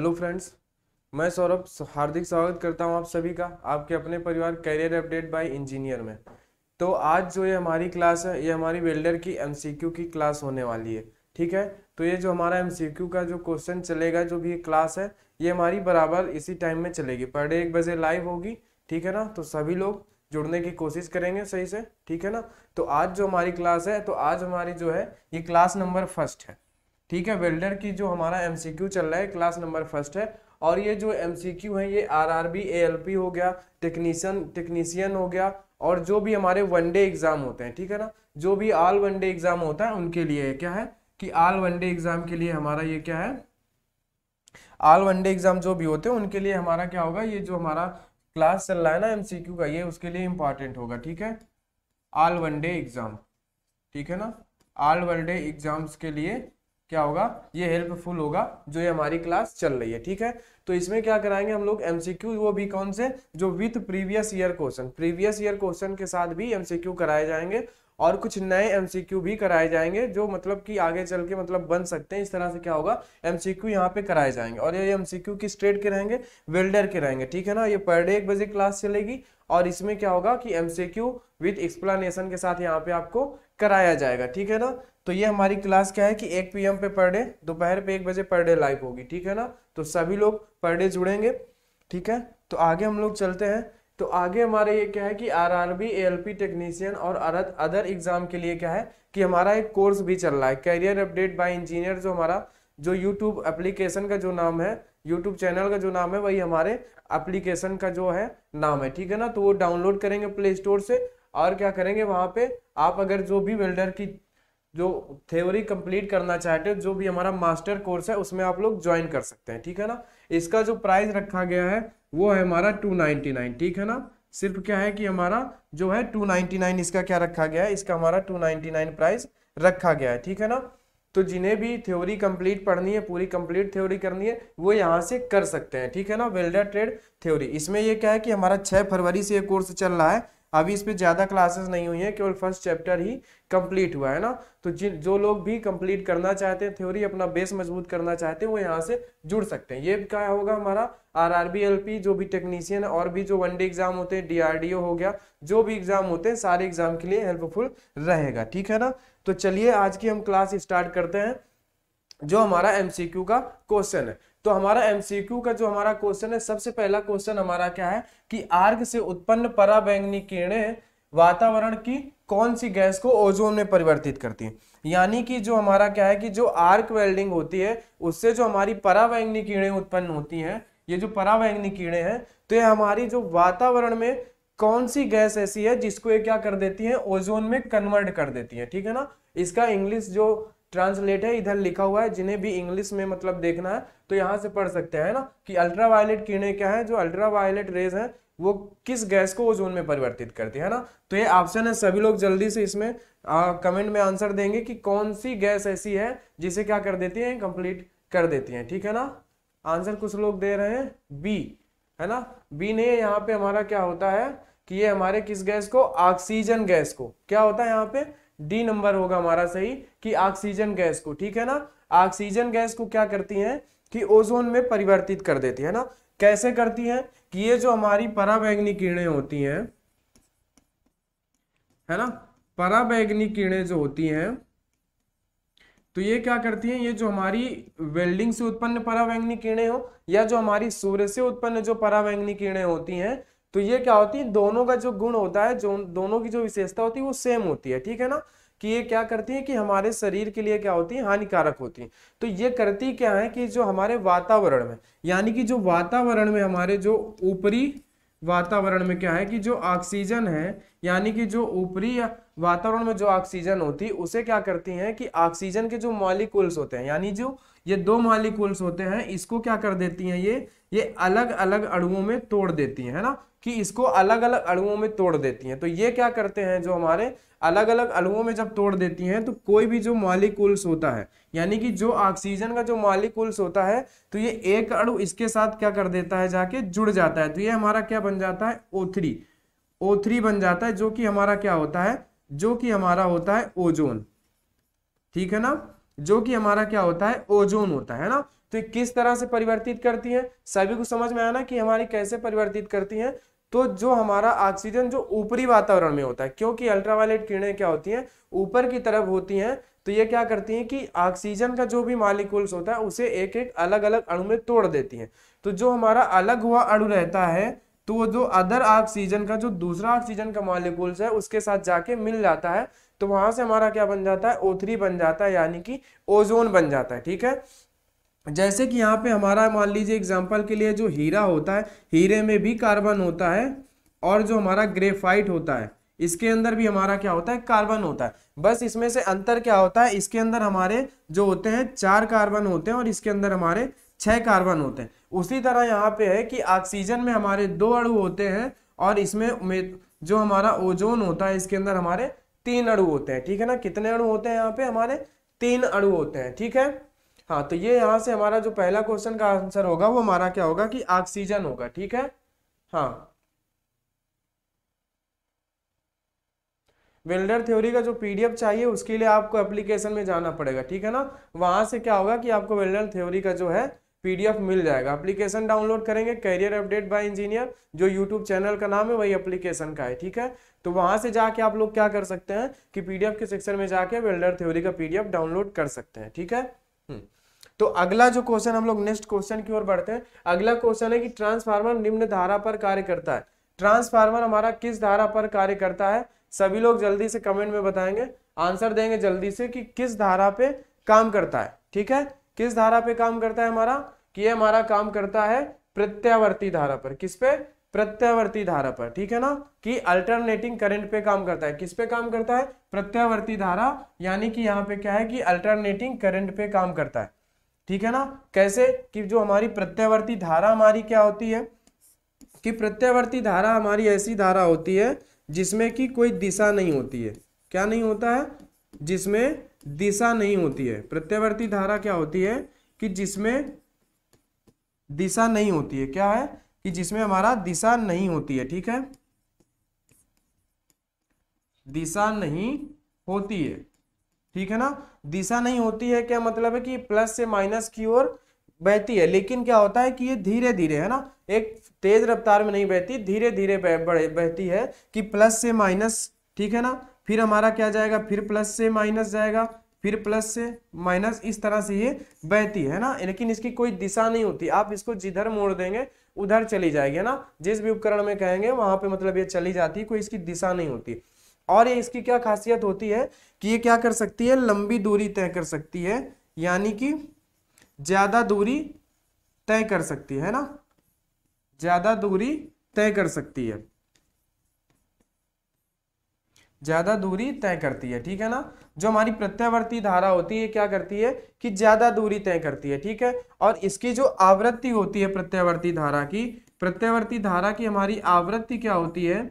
Hello friends मैं सौरभ हार्दिक स्वागत करता हूं आप सभी का आपके अपने परिवार करियर अपडेट बाय इंजीनियर में तो आज जो ये हमारी क्लास है ये हमारी वेल्डर की एमसीक्यू की क्लास होने वाली है ठीक है तो ये जो हमारा एमसीक्यू का जो क्वेश्चन चलेगा जो भी क्लास है ये हमारी बराबर इसी टाइम में चलेगी पर डे एक बजे लाइव होगी ठीक है ना तो सभी लोग जुड़ने की कोशिश करेंगे सही से ठीक है ना तो आज जो हमारी क्लास है तो आज हमारी जो है ये क्लास नंबर फर्स्ट है ठीक है वेल्डर की जो हमारा क्यू चल रहा है क्लास नंबर फर्स्ट है और ये जो क्यू है ये एल पी हो गया टेक्नीशियन टेक्नीशियन हो गया और जो भी हमारे वन डे एग्जाम होते हैं ठीक है ना जो भी ऑल डे एग्जाम होता है उनके लिए क्या है कि ऑल वनडे एग्जाम के लिए हमारा ये क्या है ऑल डे एग्जाम जो भी होते हैं उनके लिए हमारा क्या होगा ये जो हमारा क्लास चल रहा है ना एमसीक्यू का ये उसके लिए इंपॉर्टेंट होगा ठीक है ऑल वनडे एग्जाम ठीक है ना ऑल वनडे एग्जाम्स के लिए क्या होगा ये हेल्पफुल होगा जो ये हमारी क्लास चल रही है ठीक है तो इसमें क्या कराएंगे हम लोग एमसीक्यू वो भी कौन से जो with previous year question previous year question के साथ भी एमसीक्यू कराए जाएंगे और कुछ नए एमसीक्यू भी कराए जाएंगे जो मतलब कि आगे चल के मतलब बन सकते हैं इस तरह से क्या होगा एमसीक्यू यहाँ पे कराए जाएंगे और ये एमसीक्यू किस ट्रेड के रहेंगे वेल्डर के रहेंगे ठीक है ना ये पर डे एक बजे क्लास चलेगी और इसमें क्या होगा कि एमसीक्यू विथ एक्सप्लानेशन के साथ यहाँ पे आपको कराया जाएगा ठीक है ना तो ये हमारी क्लास क्या है कि एक पीएम पे पर डे दोपहर पे एक बजे पर डे लाइव होगी ठीक है ना तो सभी लोग पर डे जुड़ेंगे ठीक है तो आगे हम लोग चलते हैं तो आगे हमारे ये क्या है कि R R B L P technician और अदर एग्जाम के लिए क्या है कि हमारा एक कोर्स भी चल रहा है कैरियर अपडेट बाय इंजीनियर जो हमारा जो यूट्यूब एप्लीकेशन का जो नाम है यूट्यूब चैनल का जो नाम है वही हमारे एप्लीकेशन का जो है नाम है ठीक है ना तो वो डाउनलोड करेंगे प्ले स्टोर से और क्या करेंगे वहाँ पे आप अगर जो भी वेल्डर की जो थ्योरी कंप्लीट करना चाहते हो जो भी हमारा मास्टर कोर्स है उसमें आप लोग ज्वाइन कर सकते हैं ठीक है ना इसका जो प्राइस रखा गया है वो है हमारा टू नाइन्टी नाइन ठीक है ना सिर्फ क्या है कि हमारा जो है टू नाइन्टी नाइन इसका क्या रखा गया है इसका हमारा टू नाइन्टी नाइन प्राइस रखा गया है ठीक है ना तो जिन्हें भी थ्योरी कंप्लीट पढ़नी है पूरी कंप्लीट थ्योरी करनी है वो यहाँ से कर सकते हैं ठीक है ना वेल्डर ट्रेड थ्योरी इसमें ये क्या है कि हमारा 6 फरवरी से ये कोर्स चल रहा है अभी इस पर ज़्यादा क्लासेस नहीं हुई हैं केवल फर्स्ट चैप्टर ही कंप्लीट हुआ है ना तो जिन जो लोग भी कंप्लीट करना चाहते हैं थ्योरी अपना बेस मजबूत करना चाहते हैं वो यहाँ से जुड़ सकते हैं ये क्या होगा हमारा R R B L P जो भी टेक्नीशियन और भी जो वनडे एग्जाम होते हैं डी आर डी ओ हो गया जो भी एग्जाम होते हैं सारे एग्जाम के लिए हेल्पफुल रहेगा ठीक है ना तो चलिए आज की हम क्लास स्टार्ट करते हैं जो हमारा एमसीक्यू का क्वेश्चन है तो हमारा एमसीक्यू का जो हमारा क्वेश्चन है सबसे पहला क्वेश्चन हमारा क्या है कि आर्ग से उत्पन्न पराबैंगनी किरणें वातावरण की कौन सी गैस को ओजोन में परिवर्तित करती है यानी कि जो हमारा क्या है कि जो आर्क वेल्डिंग होती है उससे जो हमारी पराबैंगनी किरणें उत्पन्न होती हैं ये जो पराबैंगनी किरणें हैं तो ये हमारी जो वातावरण में कौन सी गैस ऐसी है जिसको ये क्या कर देती है ओजोन में कन्वर्ट कर देती है ठीक है ना इसका इंग्लिश जो ट्रांसलेट है इधर लिखा हुआ है जिन्हें भी इंग्लिश में मतलब देखना है तो यहाँ से पढ़ सकते हैं ना कि अल्ट्रावायलेट किरणें क्या है जो अल्ट्रावायलेट रेज हैं वो किस गैस को ओजोन में परिवर्तित करती है ना तो ये ऑप्शन है सभी लोग जल्दी से इसमें आ, कमेंट में आंसर देंगे कि कौन सी गैस ऐसी है जिसे क्या कर देती है कंप्लीट कर देती है ठीक है ना आंसर कुछ लोग दे रहे हैं बी है ना बी ने यहाँ पे हमारा क्या होता है कि ये हमारे किस गैस को ऑक्सीजन गैस को क्या होता है यहाँ पे डी नंबर होगा हमारा सही कि ऑक्सीजन गैस को ठीक है ना ऑक्सीजन गैस को क्या करती है कि ओजोन में परिवर्तित कर देती है ना कैसे करती है कि ये जो हमारी पराबैग्नि किरणें होती हैं है ना पराबैग्नि किरणें जो होती हैं तो ये क्या करती हैं ये जो हमारी वेल्डिंग से उत्पन्न परावैंगनी किरणें हो या जो हमारी सूर्य से उत्पन्न जो परावैंगनी किरणें होती हैं तो ये क्या होती है दोनों का जो गुण होता है जो दोनों की जो विशेषता होती है वो सेम होती है ठीक है ना कि ये क्या करती है कि हमारे शरीर के लिए क्या होती है हानिकारक होती है तो ये करती क्या है कि जो हमारे वातावरण में यानी कि जो वातावरण में हमारे जो ऊपरी वातावरण में क्या है कि जो ऑक्सीजन है यानी कि जो ऊपरी वातावरण में जो ऑक्सीजन होती है उसे क्या करती है कि ऑक्सीजन के जो मॉलिकुल्स होते हैं यानी जो ये दो मॉलिकुल्स होते हैं इसको क्या कर देती हैं ये ये अलग अलग अणुओं में तोड़ देती हैं है ना कि इसको अलग अलग अणुओं में तोड़ देती हैं तो ये क्या करते हैं जो हमारे अलग अलग अणुओं में जब तोड़ देती हैं तो कोई भी जो मॉलिकूल्स होता है यानी कि जो ऑक्सीजन का जो मॉलिकूल्स होता है तो ये एक अणु इसके साथ क्या कर देता है जाके जुड़ जाता है तो ये हमारा क्या बन जाता है ओ थ्री ओ थ्री बन जाता है जो कि हमारा क्या होता है जो कि हमारा होता है ओजोन ठीक है ना जो कि हमारा क्या होता है ओजोन होता है ना तो किस तरह से परिवर्तित करती है सभी को समझ में आया ना कि हमारी कैसे परिवर्तित करती है तो जो हमारा ऑक्सीजन जो ऊपरी वातावरण में होता है क्योंकि अल्ट्रावायलेट किरणें क्या होती हैं ऊपर की तरफ होती हैं तो ये क्या करती हैं कि ऑक्सीजन का जो भी मालिकूल्स होता है उसे एक एक अलग अलग अणु में तोड़ देती हैं तो जो हमारा अलग हुआ अणु रहता है तो वो जो अदर ऑक्सीजन का जो दूसरा ऑक्सीजन का मालिकूल्स है उसके साथ जाके मिल जाता है तो वहां से हमारा क्या बन जाता है ओथरी बन जाता है यानी कि ओजोन बन जाता है ठीक है जैसे कि यहाँ पे हमारा मान लीजिए एग्जाम्पल के लिए जो हीरा होता है हीरे में भी कार्बन होता है और जो हमारा ग्रेफाइट होता है इसके अंदर भी हमारा क्या होता है कार्बन होता है बस इसमें से अंतर क्या होता है इसके अंदर हमारे जो होते हैं चार कार्बन होते हैं और इसके अंदर हमारे छः कार्बन होते हैं उसी तरह यहाँ पे है कि ऑक्सीजन में हमारे दो अड़ू होते हैं और इसमें जो हमारा ओजोन होता है इसके अंदर हमारे तीन अड़ू होते हैं ठीक है ना कितने अड़ू होते हैं यहाँ पे हमारे तीन अड़ू होते हैं ठीक है हाँ तो ये यहाँ से हमारा जो पहला क्वेश्चन का आंसर होगा वो हमारा क्या होगा कि ऑक्सीजन होगा ठीक है हाँ वेल्डर थ्योरी का जो पीडीएफ चाहिए उसके लिए आपको एप्लीकेशन में जाना पड़ेगा ठीक है ना वहां से क्या होगा कि आपको वेल्डर थ्योरी का जो है पीडीएफ मिल जाएगा एप्लीकेशन डाउनलोड करेंगे कैरियर अपडेट बाय इंजीनियर जो यूट्यूब चैनल का नाम है वही एप्लीकेशन का है ठीक है तो वहां से जाके आप लोग क्या कर सकते हैं कि पीडीएफ के सेक्शन में जाके वेल्डर थ्योरी का पीडीएफ डाउनलोड कर सकते हैं ठीक है तो अगला जो क्वेश्चन हम लोग नेक्स्ट क्वेश्चन की ओर बढ़ते हैं अगला क्वेश्चन है कि ट्रांसफार्मर निम्न धारा पर कार्य करता है ट्रांसफार्मर हमारा किस धारा पर कार्य करता है सभी लोग जल्दी से कमेंट में बताएंगे आंसर देंगे जल्दी से कि किस धारा पे काम करता है ठीक है किस धारा पे काम करता है हमारा कि ये हमारा काम करता है प्रत्यावर्ती धारा पर किस पे प्रत्यावर्ती धारा पर ठीक है ना कि अल्टरनेटिंग करंट पे काम करता है किस पे काम करता है प्रत्यावर्ती धारा यानी कि यहाँ पे क्या है कि अल्टरनेटिंग करंट पे काम करता है ठीक है ना कैसे कि जो हमारी प्रत्यावर्ती धारा हमारी क्या होती है कि प्रत्यावर्ती धारा हमारी ऐसी धारा होती है जिसमें कि कोई दिशा नहीं होती है क्या नहीं होता है जिसमें दिशा नहीं होती है प्रत्यावर्ती धारा क्या होती है कि जिसमें दिशा नहीं होती है क्या है कि जिसमें हमारा दिशा नहीं होती है ठीक है दिशा नहीं होती है ठीक है ना दिशा नहीं होती है क्या मतलब है कि प्लस से माइनस की ओर बहती है लेकिन क्या होता है कि ये धीरे धीरे है ना एक तेज रफ्तार में नहीं बहती धीरे धीरे बहती है कि प्लस से माइनस ठीक है ना फिर हमारा क्या जाएगा फिर प्लस से माइनस जाएगा फिर प्लस से माइनस इस तरह से ये बहती है ना लेकिन इसकी कोई दिशा नहीं होती आप इसको जिधर मोड़ देंगे उधर चली जाएगी है ना जिस भी उपकरण में कहेंगे वहां पे मतलब ये चली जाती है कोई इसकी दिशा नहीं होती और ये इसकी क्या खासियत होती है कि ये क्या कर सकती है लंबी दूरी तय कर सकती है यानी कि ज़्यादा दूरी तय कर सकती है ना ज़्यादा दूरी तय कर सकती है ज्यादा दूरी तय करती है ठीक है ना जो हमारी प्रत्यावर्ती धारा होती है क्या करती है कि ज्यादा दूरी तय करती है ठीक है और इसकी जो आवृत्ति होती है प्रत्यावर्ती धारा की प्रत्यावर्ती धारा की हमारी आवृत्ति क्या होती है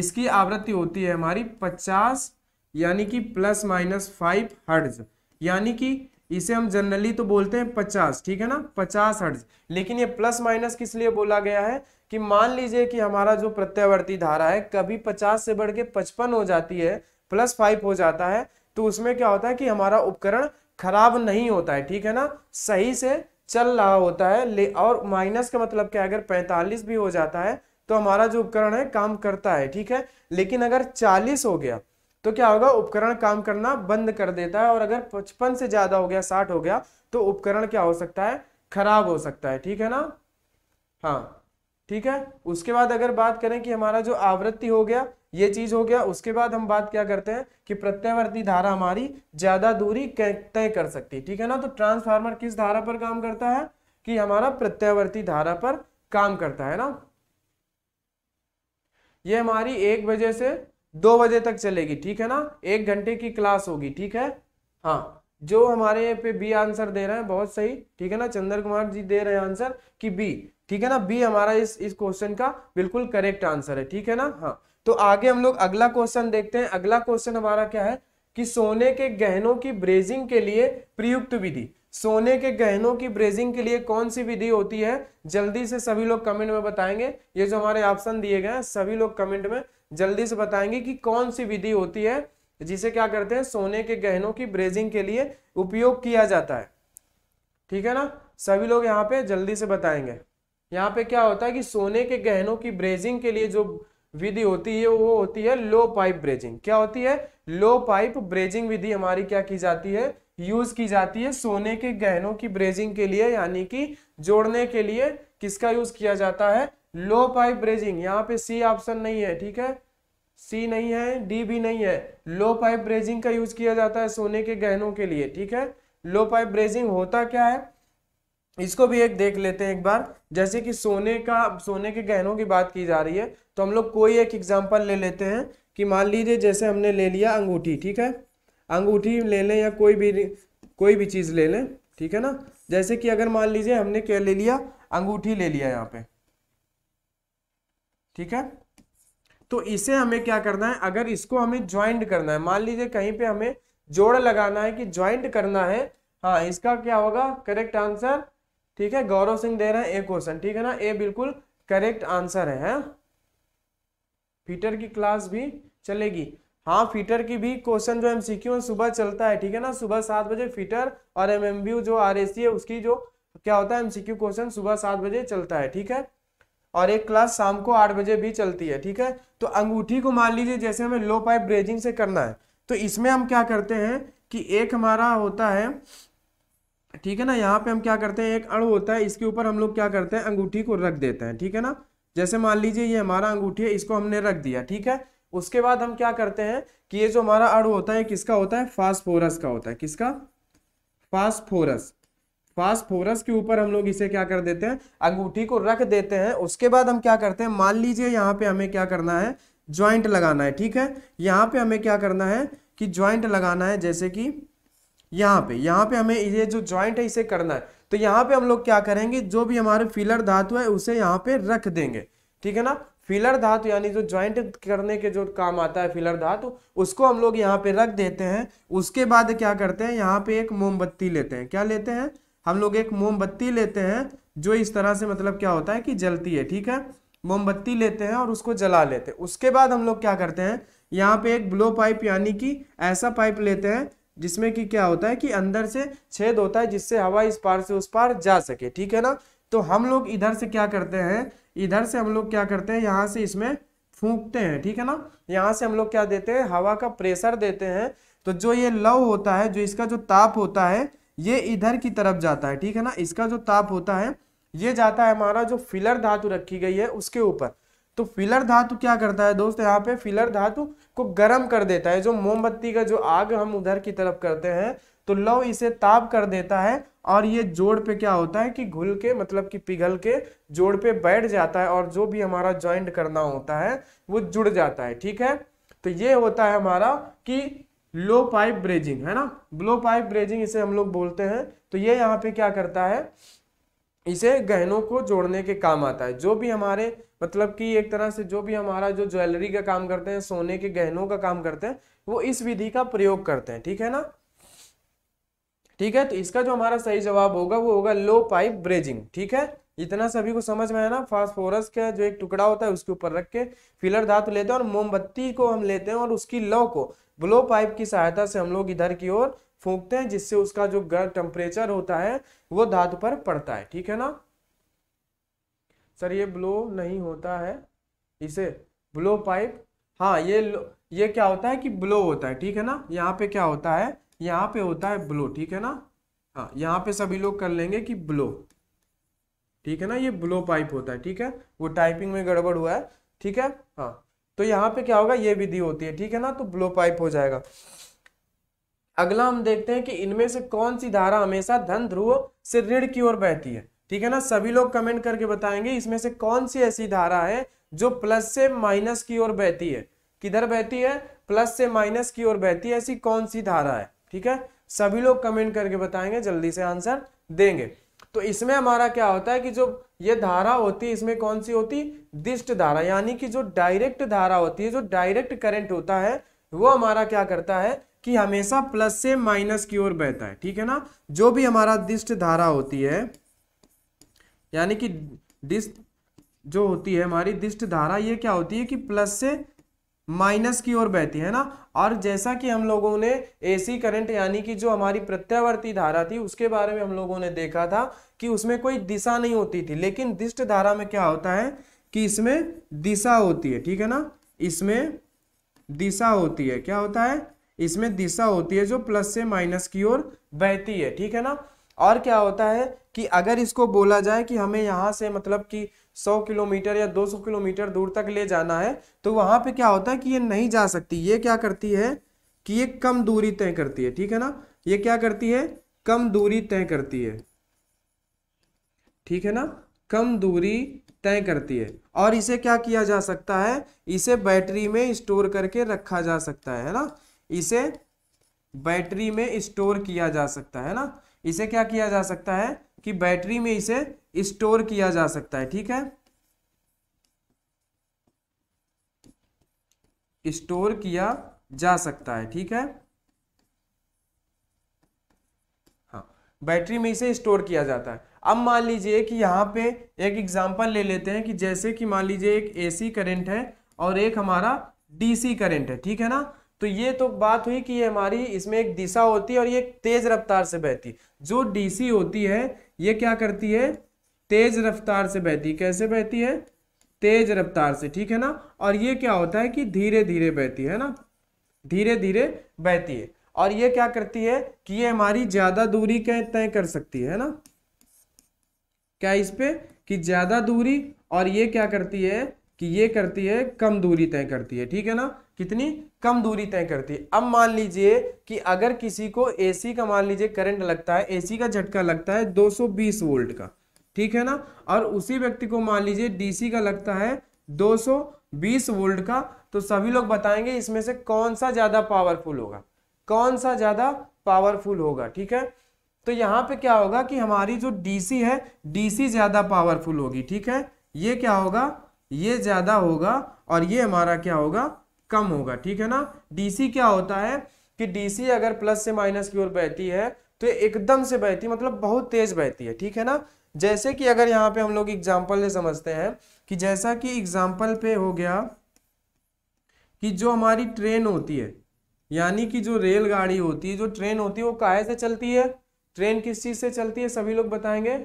इसकी आवृत्ति होती है हमारी पचास यानी कि प्लस माइनस फाइव हर्ज यानी कि इसे हम जनरली तो बोलते हैं पचास ठीक है ना पचास हर्ज लेकिन ये प्लस माइनस किस लिए बोला गया है कि मान लीजिए कि हमारा जो प्रत्यावर्ती धारा है कभी पचास से बढ़ के पचपन हो जाती है प्लस फाइव हो जाता है तो उसमें क्या होता है कि हमारा उपकरण खराब नहीं होता है ठीक है ना सही से चल रहा होता है ले और माइनस का मतलब क्या अगर पैंतालीस भी हो जाता है तो हमारा जो उपकरण है काम करता है ठीक है लेकिन अगर चालीस हो गया तो क्या होगा उपकरण काम करना बंद कर देता है और अगर पचपन से ज्यादा हो गया साठ हो गया तो उपकरण क्या हो सकता है खराब हो सकता है ठीक है ना हाँ ठीक है उसके बाद अगर बात करें कि हमारा जो आवृत्ति हो गया ये चीज हो गया उसके बाद हम बात क्या करते हैं कि प्रत्यावर्ती धारा हमारी ज्यादा दूरी तय कर सकती है ठीक है ना तो ट्रांसफार्मर किस धारा पर काम करता है कि हमारा प्रत्यावर्ती धारा पर काम करता है ना ये हमारी एक बजे से दो बजे तक चलेगी ठीक है ना एक घंटे की क्लास होगी ठीक है हाँ जो हमारे पे बी आंसर दे रहे हैं बहुत सही ठीक है ना चंद्र कुमार जी दे रहे हैं आंसर कि बी ठीक है ना बी हमारा इस इस क्वेश्चन का बिल्कुल करेक्ट आंसर है ठीक है ना हाँ तो आगे हम लोग अगला क्वेश्चन देखते हैं अगला क्वेश्चन हमारा क्या है कि सोने के गहनों की ब्रेजिंग के लिए प्रयुक्त विधि सोने के गहनों की ब्रेजिंग के लिए कौन सी विधि होती है जल्दी से सभी लोग कमेंट में बताएंगे ये जो हमारे ऑप्शन दिए गए हैं सभी लोग कमेंट में जल्दी से बताएंगे कि कौन सी विधि होती है जिसे क्या करते हैं सोने के गहनों की ब्रेजिंग के लिए उपयोग किया जाता है ठीक है ना सभी लोग यहाँ पे जल्दी से बताएंगे यहाँ पे क्या होता है कि सोने के गहनों की ब्रेजिंग के लिए जो विधि होती है वो होती है लो पाइप ब्रेजिंग क्या होती है लो पाइप ब्रेजिंग विधि हमारी क्या की जाती है यूज की जाती है सोने के गहनों की ब्रेजिंग के लिए यानी कि जोड़ने के लिए किसका यूज किया जाता है लो पाइप ब्रेजिंग यहाँ पे सी ऑप्शन नहीं है ठीक है सी नहीं है डी भी नहीं है लो पाइप ब्रेजिंग का यूज किया जाता है सोने के गहनों के लिए ठीक है लो पाइप ब्रेजिंग होता क्या है इसको भी एक देख लेते हैं एक बार जैसे कि सोने का सोने के गहनों की बात की जा रही है तो हम लोग कोई एक एग्जाम्पल ले लेते हैं कि मान लीजिए जैसे हमने ले लिया अंगूठी ठीक है अंगूठी ले लें या कोई भी कोई भी चीज़ ले लें ठीक है ना जैसे कि अगर मान लीजिए हमने क्या ले लिया अंगूठी ले लिया यहाँ पे ठीक है तो इसे हमें क्या करना है अगर इसको हमें ज्वाइंट करना है मान लीजिए कहीं पे हमें जोड़ लगाना है कि ज्वाइंट करना है हाँ इसका क्या होगा करेक्ट आंसर ठीक है गौरव सिंह दे रहे हैं ए क्वेश्चन ठीक है ना ए बिल्कुल करेक्ट आंसर है, है? फीटर की क्लास भी चलेगी हाँ फीटर की भी क्वेश्चन जो एमसीक्यू सुबह चलता है ठीक है ना सुबह सात बजे फीटर और एमएमबीयू जो आरएसी है उसकी जो क्या होता है एमसीक्यू क्वेश्चन सुबह सात बजे चलता है ठीक है और एक क्लास शाम को आठ बजे भी चलती है ठीक है तो अंगूठी को मान लीजिए जैसे हमें लो पाइप ब्रेजिंग से करना है तो इसमें हम क्या करते हैं कि एक हमारा होता है ठीक है ना यहाँ पे हम क्या करते हैं एक अड़ होता है इसके ऊपर हम लोग क्या करते हैं अंगूठी को रख देते हैं ठीक है ना जैसे मान लीजिए ये हमारा अंगूठी है इसको हमने रख दिया ठीक है उसके बाद हम क्या करते हैं कि ये जो हमारा अणु होता है किसका होता है फास्फोरस का होता है किसका फास्फोरस फास्फोरस के ऊपर हम लोग इसे क्या कर देते हैं अंगूठी को रख देते हैं उसके बाद हम क्या करते हैं मान लीजिए यहाँ पे हमें क्या करना है ज्वाइंट लगाना है ठीक है यहाँ पे हमें क्या करना है कि ज्वाइंट लगाना है जैसे कि यहाँ पे यहाँ पे हमें ये जो ज्वाइंट है इसे करना है तो यहाँ पे हम लोग क्या करेंगे जो भी हमारे फिलर धातु है उसे यहाँ पे रख देंगे ठीक है ना फिलर धातु यानी जो ज्वाइंट करने के जो काम आता है फिलर धातु उसको हम लोग यहाँ पे रख देते हैं उसके बाद क्या करते हैं यहाँ पे एक मोमबत्ती लेते हैं क्या लेते हैं हम लोग एक मोमबत्ती लेते हैं जो इस तरह से मतलब क्या होता है कि जलती है ठीक है मोमबत्ती लेते हैं और उसको जला लेते हैं उसके बाद हम लोग क्या करते हैं यहाँ पे एक ब्लो पाइप यानी कि ऐसा पाइप लेते हैं जिसमें कि क्या होता है कि अंदर से छेद होता है जिससे हवा इस पार से उस पार जा सके ठीक है ना तो हम लोग इधर से क्या करते हैं इधर से हम लोग क्या करते हैं यहाँ से इसमें फूंकते हैं ठीक है ना यहाँ से हम लोग क्या देते हैं हवा का प्रेशर देते हैं तो जो ये लव होता है जो इसका जो ताप होता है ये इधर की तरफ जाता है ठीक है ना इसका जो ताप होता है ये जाता है हमारा जो फिलर धातु रखी गई है उसके ऊपर तो फिलर धातु क्या करता है दोस्त यहाँ पे फिलर धातु को गर्म कर देता है जो मोमबत्ती का जो आग हम उधर की तरफ करते हैं तो लव इसे ताप कर देता है और ये जोड़ पे क्या होता है कि घुल के मतलब कि पिघल के जोड़ पे बैठ जाता है और जो भी हमारा ज्वाइंट करना होता है वो जुड़ जाता है ठीक है तो ये होता है हमारा कि लो पाइप ब्रेजिंग है ना ब्लो पाइप ब्रेजिंग इसे हम लोग बोलते हैं तो ये यहाँ पे क्या करता है इसे गहनों को जोड़ने के काम आता है जो भी हमारे मतलब कि एक तरह से जो भी हमारा जो ज्वेलरी का काम करते हैं सोने के गहनों का काम करते हैं वो इस विधि का प्रयोग करते हैं ठीक है ना ठीक है तो इसका जो हमारा सही जवाब होगा वो होगा लो पाइप ब्रेजिंग ठीक है इतना सभी को समझ में है ना फास्फोरस का जो एक टुकड़ा होता है उसके ऊपर रख के फिलर धातु लेते हैं और मोमबत्ती को हम लेते हैं और उसकी लौ को ब्लो पाइप की सहायता से हम लोग इधर की ओर फूंकते हैं जिससे उसका जो गर्म टेम्परेचर होता है वो धातु पर पड़ता है ठीक है ना सर ये ब्लो नहीं होता है इसे ब्लो पाइप हाँ ये ये क्या होता है कि ब्लो होता है ठीक है ना यहाँ पे क्या होता है यहाँ पे होता है ब्लो ठीक है ना हाँ यहाँ पे सभी लोग कर लेंगे कि ब्लो ठीक है ना ये ब्लो पाइप होता है ठीक है वो टाइपिंग में गड़बड़ हुआ है ठीक है हाँ तो यहाँ पे क्या होगा ये विधि होती है ठीक है ना तो ब्लो पाइप हो जाएगा अगला हम देखते हैं कि इनमें से कौन सी धारा हमेशा धन ध्रुव से ऋण की ओर बहती है ठीक है ना सभी लोग कमेंट करके बताएंगे इसमें से कौन सी ऐसी धारा है जो प्लस से माइनस की ओर बहती है किधर बहती है प्लस से माइनस की ओर बहती है ऐसी कौन सी धारा है ठीक है सभी लोग कमेंट करके बताएंगे जल्दी से आंसर देंगे तो इसमें हमारा क्या होता है कि जो ये धारा होती है इसमें कौन सी होती दिष्ट धारा यानी कि जो डायरेक्ट धारा होती है जो डायरेक्ट करंट होता है वो हमारा क्या करता है कि हमेशा प्लस से माइनस की ओर बहता है ठीक है ना जो भी हमारा दिष्ट धारा होती है यानी कि डिस्ट जो होती है हमारी दिष्ट धारा ये क्या होती है कि प्लस से माइनस की ओर बहती है ना और जैसा कि हम लोगों ने एसी करंट यानी कि जो हमारी प्रत्यावर्ती धारा थी उसके बारे में हम लोगों ने देखा था कि उसमें कोई दिशा नहीं होती थी लेकिन दिष्ट धारा में क्या होता है कि इसमें दिशा होती है ठीक है ना इसमें दिशा होती है क्या होता है इसमें दिशा होती है जो प्लस से माइनस की ओर बहती है ठीक है ना और क्या होता है कि अगर इसको बोला जाए कि हमें यहाँ से मतलब कि सौ किलोमीटर या दो सौ किलोमीटर दूर तक ले जाना है तो वहाँ पे क्या होता है कि ये नहीं जा सकती ये क्या करती है कि ये कम दूरी तय करती है ठीक है ना ये क्या करती है कम दूरी तय करती है ठीक है ना कम दूरी तय करती है और इसे क्या किया जा सकता है इसे बैटरी में स्टोर करके रखा जा सकता है ना इसे बैटरी में स्टोर किया जा सकता है ना इसे क्या किया जा सकता है कि बैटरी में इसे स्टोर किया जा सकता है ठीक है स्टोर किया जा सकता है ठीक है हाँ बैटरी में इसे स्टोर किया जाता है अब मान लीजिए कि यहाँ पे एक एग्जाम्पल ले लेते हैं कि जैसे कि मान लीजिए एक एसी करंट है और एक हमारा डीसी करंट है ठीक है ना तो ये तो बात हुई कि ये हमारी इसमें एक दिशा होती है और ये तेज रफ्तार से बहती जो डीसी होती है ये क्या करती है तेज रफ्तार से बहती कैसे बहती है तेज रफ्तार से ठीक है ना और ये क्या होता है कि धीरे धीरे बहती है ना धीरे धीरे बहती है और ये क्या करती है कि ये हमारी ज्यादा दूरी क्या तय कर सकती है ना क्या इस पे कि ज्यादा दूरी और ये क्या करती है कि ये करती है कम दूरी तय करती है ठीक है ना कितनी कम दूरी तय करती है अब मान लीजिए कि अगर किसी को एसी का मान लीजिए करंट लगता है एसी का झटका लगता है 220 वोल्ट का ठीक है ना और उसी व्यक्ति को मान लीजिए डीसी का लगता है 220 वोल्ट का तो सभी लोग बताएंगे इसमें से कौन सा ज़्यादा पावरफुल होगा कौन सा ज़्यादा पावरफुल होगा ठीक है तो यहाँ पे क्या होगा कि हमारी जो डीसी है डीसी ज़्यादा पावरफुल होगी ठीक है ये क्या होगा ये ज़्यादा होगा और ये हमारा क्या होगा कम होगा ठीक है ना डीसी क्या होता है कि डीसी अगर प्लस से माइनस की ओर बहती है तो एकदम से बहती मतलब बहुत तेज बहती है ठीक है ना जैसे कि अगर यहाँ पे हम लोग एग्जाम्पल से समझते हैं कि जैसा कि एग्जाम्पल पे हो गया कि जो हमारी ट्रेन होती है यानी कि जो रेलगाड़ी होती है जो ट्रेन होती है वो काहे से चलती है ट्रेन किस चीज़ से चलती है सभी लोग बताएंगे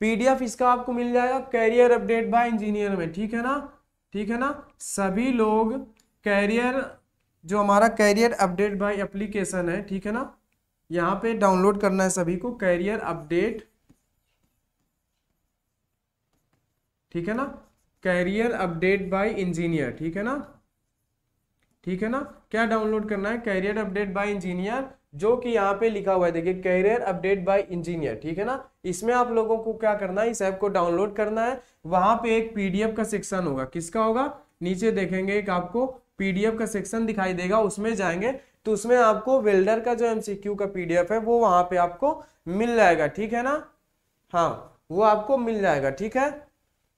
पीडीएफ इसका आपको मिल जाएगा कैरियर अपडेट बाय इंजीनियर में ठीक है ना ठीक है ना सभी लोग कैरियर जो हमारा कैरियर अपडेट बाय एप्लीकेशन है ठीक है ना यहाँ पे डाउनलोड करना है सभी को कैरियर अपडेट ठीक है ना कैरियर अपडेट बाय इंजीनियर ठीक है ना ठीक है ना क्या डाउनलोड करना है कैरियर अपडेट बाय इंजीनियर जो कि यहाँ पे लिखा हुआ है देखिए कैरियर अपडेट बाय इंजीनियर ठीक है ना इसमें आप लोगों को क्या करना है इस ऐप को डाउनलोड करना है वहां पे एक पीडीएफ का सेक्शन होगा किसका होगा नीचे देखेंगे एक आपको पीडीएफ का सेक्शन दिखाई देगा उसमें जाएंगे तो उसमें आपको वेल्डर का जो एमसीक्यू का पीडीएफ है वो वहां पे आपको मिल जाएगा ठीक है ना हाँ वो आपको मिल जाएगा ठीक है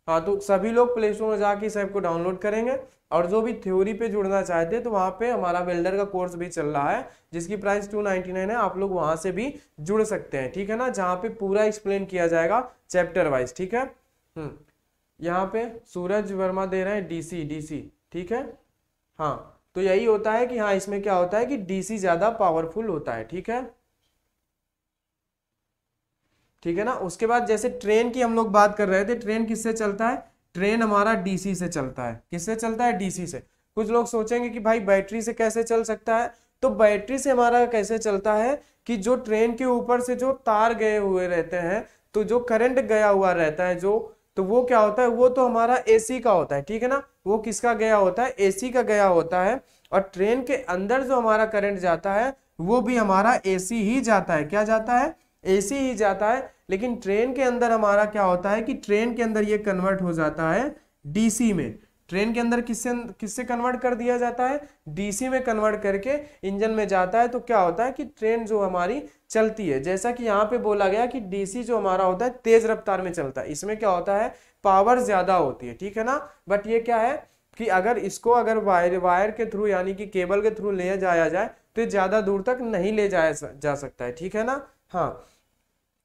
हाँ तो सभी लोग प्ले स्टोर में जाके इस ऐप को डाउनलोड करेंगे और जो भी थ्योरी पे जुड़ना चाहते हैं तो वहाँ पे हमारा वेल्डर का कोर्स भी चल रहा है जिसकी प्राइस टू नाइन्टी नाइन है आप लोग वहाँ से भी जुड़ सकते हैं ठीक है ना जहाँ पे पूरा एक्सप्लेन किया जाएगा चैप्टर वाइज ठीक है हम्म, यहाँ पे सूरज वर्मा दे रहे हैं डीसी डीसी ठीक है हाँ तो यही होता है कि हाँ इसमें क्या होता है कि डीसी ज़्यादा पावरफुल होता है ठीक है ठीक है ना उसके बाद जैसे ट्रेन की हम लोग बात कर रहे थे ट्रेन किससे चलता है ट्रेन हमारा डीसी से चलता है किससे चलता है डीसी से कुछ लोग सोचेंगे कि भाई बैटरी से कैसे चल सकता है तो बैटरी से हमारा कैसे चलता है कि जो ट्रेन के ऊपर से जो तार गए हुए रहते हैं तो जो करंट गया हुआ रहता है जो तो वो क्या होता है वो तो हमारा एसी का होता है ठीक है ना वो किसका गया होता है एसी का गया होता है और ट्रेन के अंदर जो हमारा करंट जाता है वो भी हमारा एसी ही जाता है क्या जाता है एसी ही जाता है लेकिन ट्रेन के अंदर हमारा क्या होता है कि ट्रेन के अंदर ये कन्वर्ट हो जाता है डीसी में ट्रेन के अंदर किससे किससे कन्वर्ट कर दिया जाता है डीसी में कन्वर्ट करके इंजन में जाता है तो क्या होता है कि ट्रेन जो हमारी चलती है जैसा कि यहाँ पे बोला गया कि डीसी जो हमारा होता है तेज रफ्तार में चलता है इसमें क्या होता है पावर ज़्यादा होती है ठीक है ना बट ये क्या है कि अगर इसको अगर वायर वायर के थ्रू यानी कि केबल के थ्रू ले जाया जाए तो ज़्यादा दूर तक नहीं ले जाया जा सकता है ठीक है ना हाँ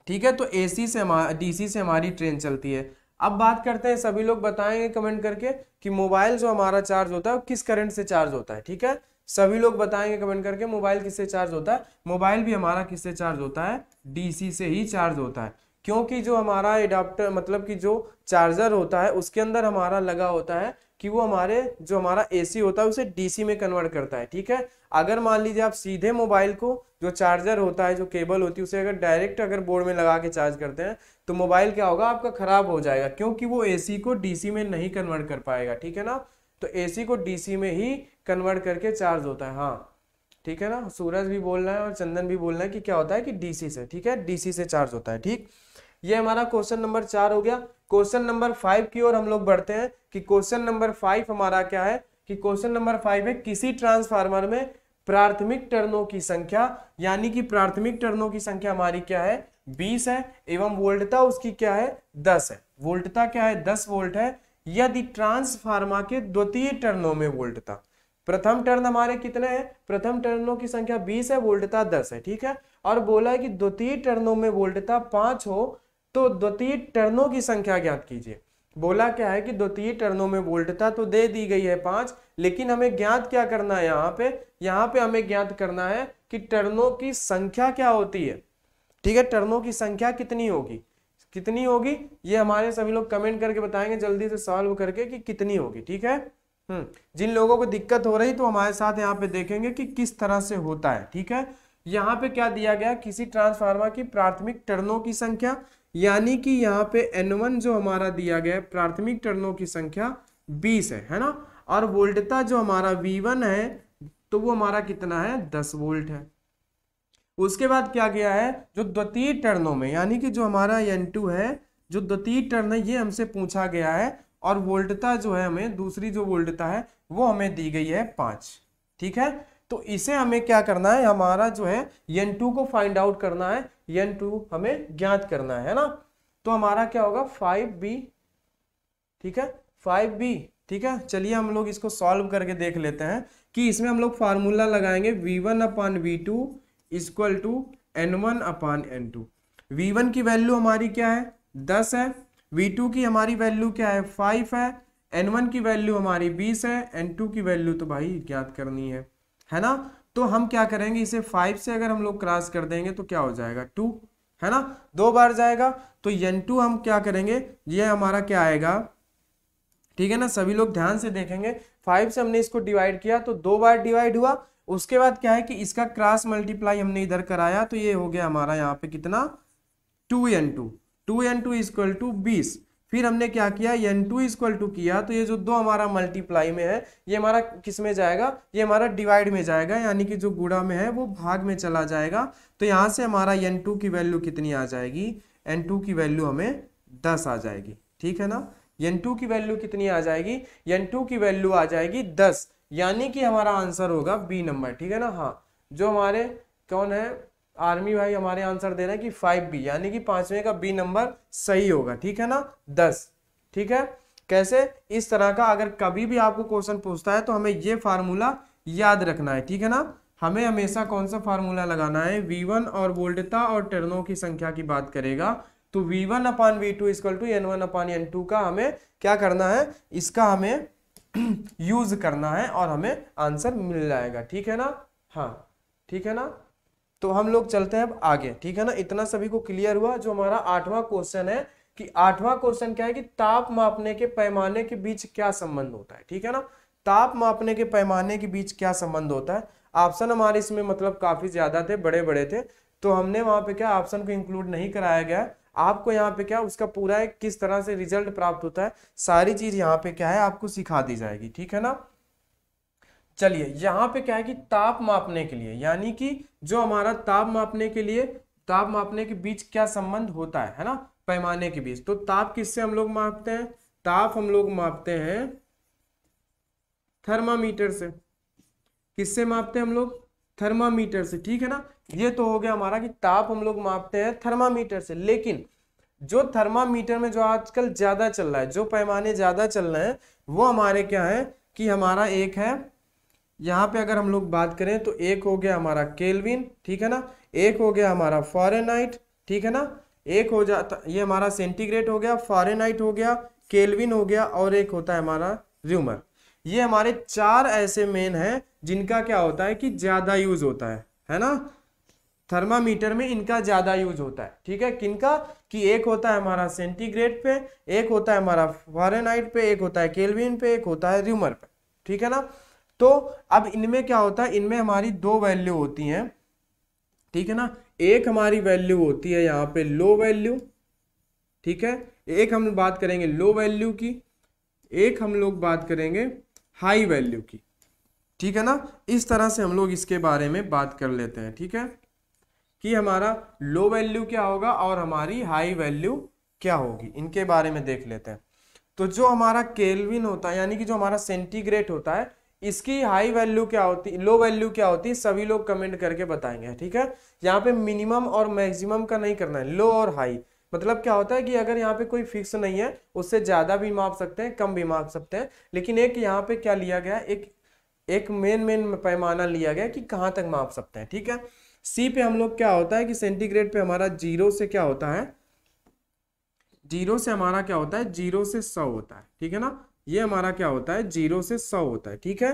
ठीक है तो एसी से हमारा डीसी से हमारी ट्रेन चलती है अब बात करते हैं सभी लोग बताएंगे कमेंट करके कि मोबाइल जो हमारा चार्ज होता है किस करंट से चार्ज होता है ठीक है सभी लोग बताएंगे कमेंट करके मोबाइल किससे चार्ज होता है मोबाइल भी हमारा किससे चार्ज होता है डीसी से ही चार्ज होता है क्योंकि जो हमारा एडाप्टर मतलब कि जो चार्जर होता है उसके अंदर हमारा लगा होता है कि वो हमारे जो हमारा एसी होता है उसे डीसी में कन्वर्ट करता है ठीक है अगर मान लीजिए आप सीधे मोबाइल को जो चार्जर होता है जो केबल होती है उसे अगर डायरेक्ट अगर बोर्ड में लगा के चार्ज करते हैं तो मोबाइल क्या होगा आपका ख़राब हो जाएगा क्योंकि वो एसी को डीसी में नहीं कन्वर्ट कर पाएगा ठीक है ना तो एसी को डीसी में ही कन्वर्ट करके चार्ज होता है हाँ ठीक है ना सूरज भी बोल रहा है और चंदन भी बोल रहा है कि क्या होता है कि डीसी से ठीक है डीसी से चार्ज होता है ठीक ये हमारा क्वेश्चन नंबर चार हो गया क्वेश्चन नंबर फाइव की ओर हम लोग बढ़ते हैं कि क्वेश्चन नंबर फाइव हमारा क्या है कि क्वेश्चन नंबर फाइव है किसी ट्रांसफार्मर में प्राथमिक टर्नों की संख्या यानी कि प्राथमिक टर्नों की संख्या हमारी क्या है बीस है एवं वोल्टता उसकी क्या है दस है वोल्टता क्या है दस वोल्ट है यदि ट्रांसफार्मा के द्वितीय टर्नों में वोल्टता प्रथम टर्न हमारे कितने हैं प्रथम टर्नों की संख्या बीस है वोल्टता दस है ठीक है और बोला है कि द्वितीय टर्नों में वोल्टता पांच हो तो द्वितीय टर्नों की संख्या ज्ञात कीजिए बोला क्या है कि द्वितीय टर्नों में वोल्टता तो दे दी गई है पांच लेकिन हमें ज्ञात क्या करना है यहाँ पे यहाँ पे हमें ज्ञात करना है कि टर्नों की संख्या क्या होती है ठीक है टर्नों की संख्या कितनी होगी कितनी होगी ये हमारे सभी लोग कमेंट करके बताएंगे जल्दी से सॉल्व करके कि कितनी होगी ठीक है हम्म जिन लोगों को दिक्कत हो रही तो हमारे साथ यहाँ पे देखेंगे कि किस तरह से होता है ठीक है यहाँ पे क्या दिया गया किसी ट्रांसफार्मर की प्राथमिक टर्नों की संख्या यानी कि यहाँ पे एन जो हमारा दिया गया है प्राथमिक टर्नों की संख्या बीस है है ना और वोल्टता जो हमारा V1 है तो वो हमारा कितना है दस वोल्ट है उसके बाद क्या गया है जो द्वितीय टर्नों में यानी कि जो हमारा एन टू है जो द्वितीय टर्न है ये हमसे पूछा गया है और वोल्टता जो है हमें दूसरी जो वोल्टता है वो हमें दी गई है पाँच ठीक है तो इसे हमें क्या करना है हमारा जो है एन टू को फाइंड आउट करना है एन टू हमें ज्ञात करना है ना तो हमारा क्या होगा फाइव बी ठीक है फाइव बी ठीक है चलिए हम लोग इसको सॉल्व करके देख लेते हैं कि इसमें हम लोग फार्मूला लगाएंगे V one upon V two equal to N one upon N two V one की वैल्यू हमारी क्या है दस है वी टू की हमारी वैल्यू क्या है फाइव है एन वन की वैल्यू हमारी बीस है एन टू की वैल्यू तो भाई ज्ञात करनी है है ना तो हम क्या करेंगे इसे फाइव से अगर हम लोग क्रॉस कर देंगे तो क्या हो जाएगा टू है ना दो बार जाएगा तो एन टू हम क्या करेंगे ये हमारा क्या आएगा ठीक है ना सभी लोग ध्यान से देखेंगे फाइव से हमने इसको डिवाइड किया तो दो बार डिवाइड हुआ उसके बाद क्या है कि इसका क्रॉस मल्टीप्लाई हमने इधर कराया तो ये हो गया हमारा यहाँ पे कितना two N two two N two equal to बीस फिर हमने क्या किया एन टू इजक्वल टू किया तो ये जो दो हमारा मल्टीप्लाई में है ये हमारा किस में जाएगा ये हमारा डिवाइड में जाएगा यानी कि जो गुड़ा में है वो भाग में चला जाएगा तो यहाँ से हमारा एन टू की वैल्यू कितनी आ जाएगी एन टू की वैल्यू हमें दस आ जाएगी ठीक है ना एन टू की वैल्यू कितनी आ जाएगी एन टू की वैल्यू आ जाएगी दस यानी कि हमारा आंसर होगा बी नंबर ठीक है ना हाँ जो हमारे कौन है आर्मी भाई हमारे आंसर दे रहे हैं कि फाइव बी यानी कि पांचवें का बी नंबर सही होगा ठीक है ना दस ठीक है कैसे इस तरह का अगर कभी भी आपको क्वेश्चन पूछता है तो हमें ये फार्मूला याद रखना है ठीक है ना हमें हमेशा कौन सा फार्मूला लगाना है वी वन और वोल्टता और टर्नों की संख्या की बात करेगा तो v1 one upon V two equal to N one upon N two का हमें क्या करना है इसका हमें यूज करना है और हमें आंसर मिल जाएगा ठीक है ना हाँ ठीक है ना तो हम लोग चलते हैं अब आगे ठीक है ना इतना सभी को क्लियर हुआ जो हमारा आठवां क्वेश्चन है कि आठवां क्वेश्चन क्या है कि ताप मापने के पैमाने के बीच क्या संबंध होता है ठीक है ना ताप मापने के पैमाने के बीच क्या संबंध होता है ऑप्शन हमारे इसमें मतलब काफी ज्यादा थे बड़े बड़े थे तो हमने वहां पे क्या ऑप्शन को इंक्लूड नहीं कराया गया आपको यहाँ पे क्या उसका पूरा है किस तरह से रिजल्ट प्राप्त होता है सारी चीज यहाँ पे क्या है आपको सिखा दी जाएगी ठीक है ना चलिए यहाँ पे क्या है कि ताप मापने के लिए यानी कि जो हमारा ताप मापने के लिए ताप मापने के बीच क्या संबंध होता है है ना पैमाने के बीच तो ताप किससे हम लोग मापते हैं ताप हम लोग मापते हैं थर्मामीटर से किससे मापते हैं हम लोग थर्मामीटर से ठीक है ना ये तो हो गया हमारा कि ताप हम लोग मापते हैं थर्मामीटर से लेकिन जो थर्मामीटर में जो आजकल ज्यादा चल रहा है जो पैमाने ज्यादा चल रहे हैं वो हमारे क्या है कि हमारा एक है यहाँ पे अगर हम लोग बात करें तो एक हो गया हमारा केल्विन ठीक है ना एक हो गया हमारा फॉरेनाइट ठीक है ना एक हो जाता ये हमारा सेंटीग्रेड हो गया फॉरेनाइट हो गया केल्विन हो गया और एक होता है हमारा र्यूमर ये हमारे चार ऐसे मेन हैं जिनका क्या होता है कि ज़्यादा यूज़ होता है है ना थर्मामीटर में इनका ज़्यादा यूज होता है ठीक है किनका कि एक होता है हमारा सेंटीग्रेड पे एक होता है हमारा फॉरेनाइट पे एक होता है केल्विन पे एक होता है र्यूमर पे ठीक है ना तो अब इनमें क्या होता है इनमें हमारी दो वैल्यू होती हैं ठीक है ना एक हमारी वैल्यू होती है यहाँ पे लो वैल्यू ठीक है एक हम बात करेंगे लो वैल्यू की एक हम लोग बात करेंगे हाई वैल्यू की ठीक है ना इस तरह से हम लोग इसके बारे में बात कर लेते हैं ठीक है कि हमारा लो वैल्यू क्या होगा और हमारी हाई वैल्यू क्या होगी इनके बारे में देख लेते हैं तो जो हमारा केल्विन होता है यानी कि जो हमारा सेंटीग्रेड होता है इसकी हाई वैल्यू क्या होती लो वैल्यू क्या होती है सभी लोग कमेंट करके बताएंगे ठीक है यहाँ पे मिनिमम और मैक्सिमम का नहीं करना है लो और हाई मतलब क्या होता है कि अगर यहाँ पे कोई फिक्स नहीं है उससे ज़्यादा भी माप सकते हैं कम भी माप सकते हैं लेकिन एक यहाँ पे क्या लिया गया एक एक मेन मेन पैमाना लिया गया कि कहाँ तक माप सकते हैं ठीक है सी पे हम लोग क्या होता है कि सेंटीग्रेड पे हमारा जीरो से क्या होता है जीरो से हमारा क्या होता है जीरो से सौ होता है ठीक है ना ये हमारा क्या होता है जीरो से सौ होता है ठीक है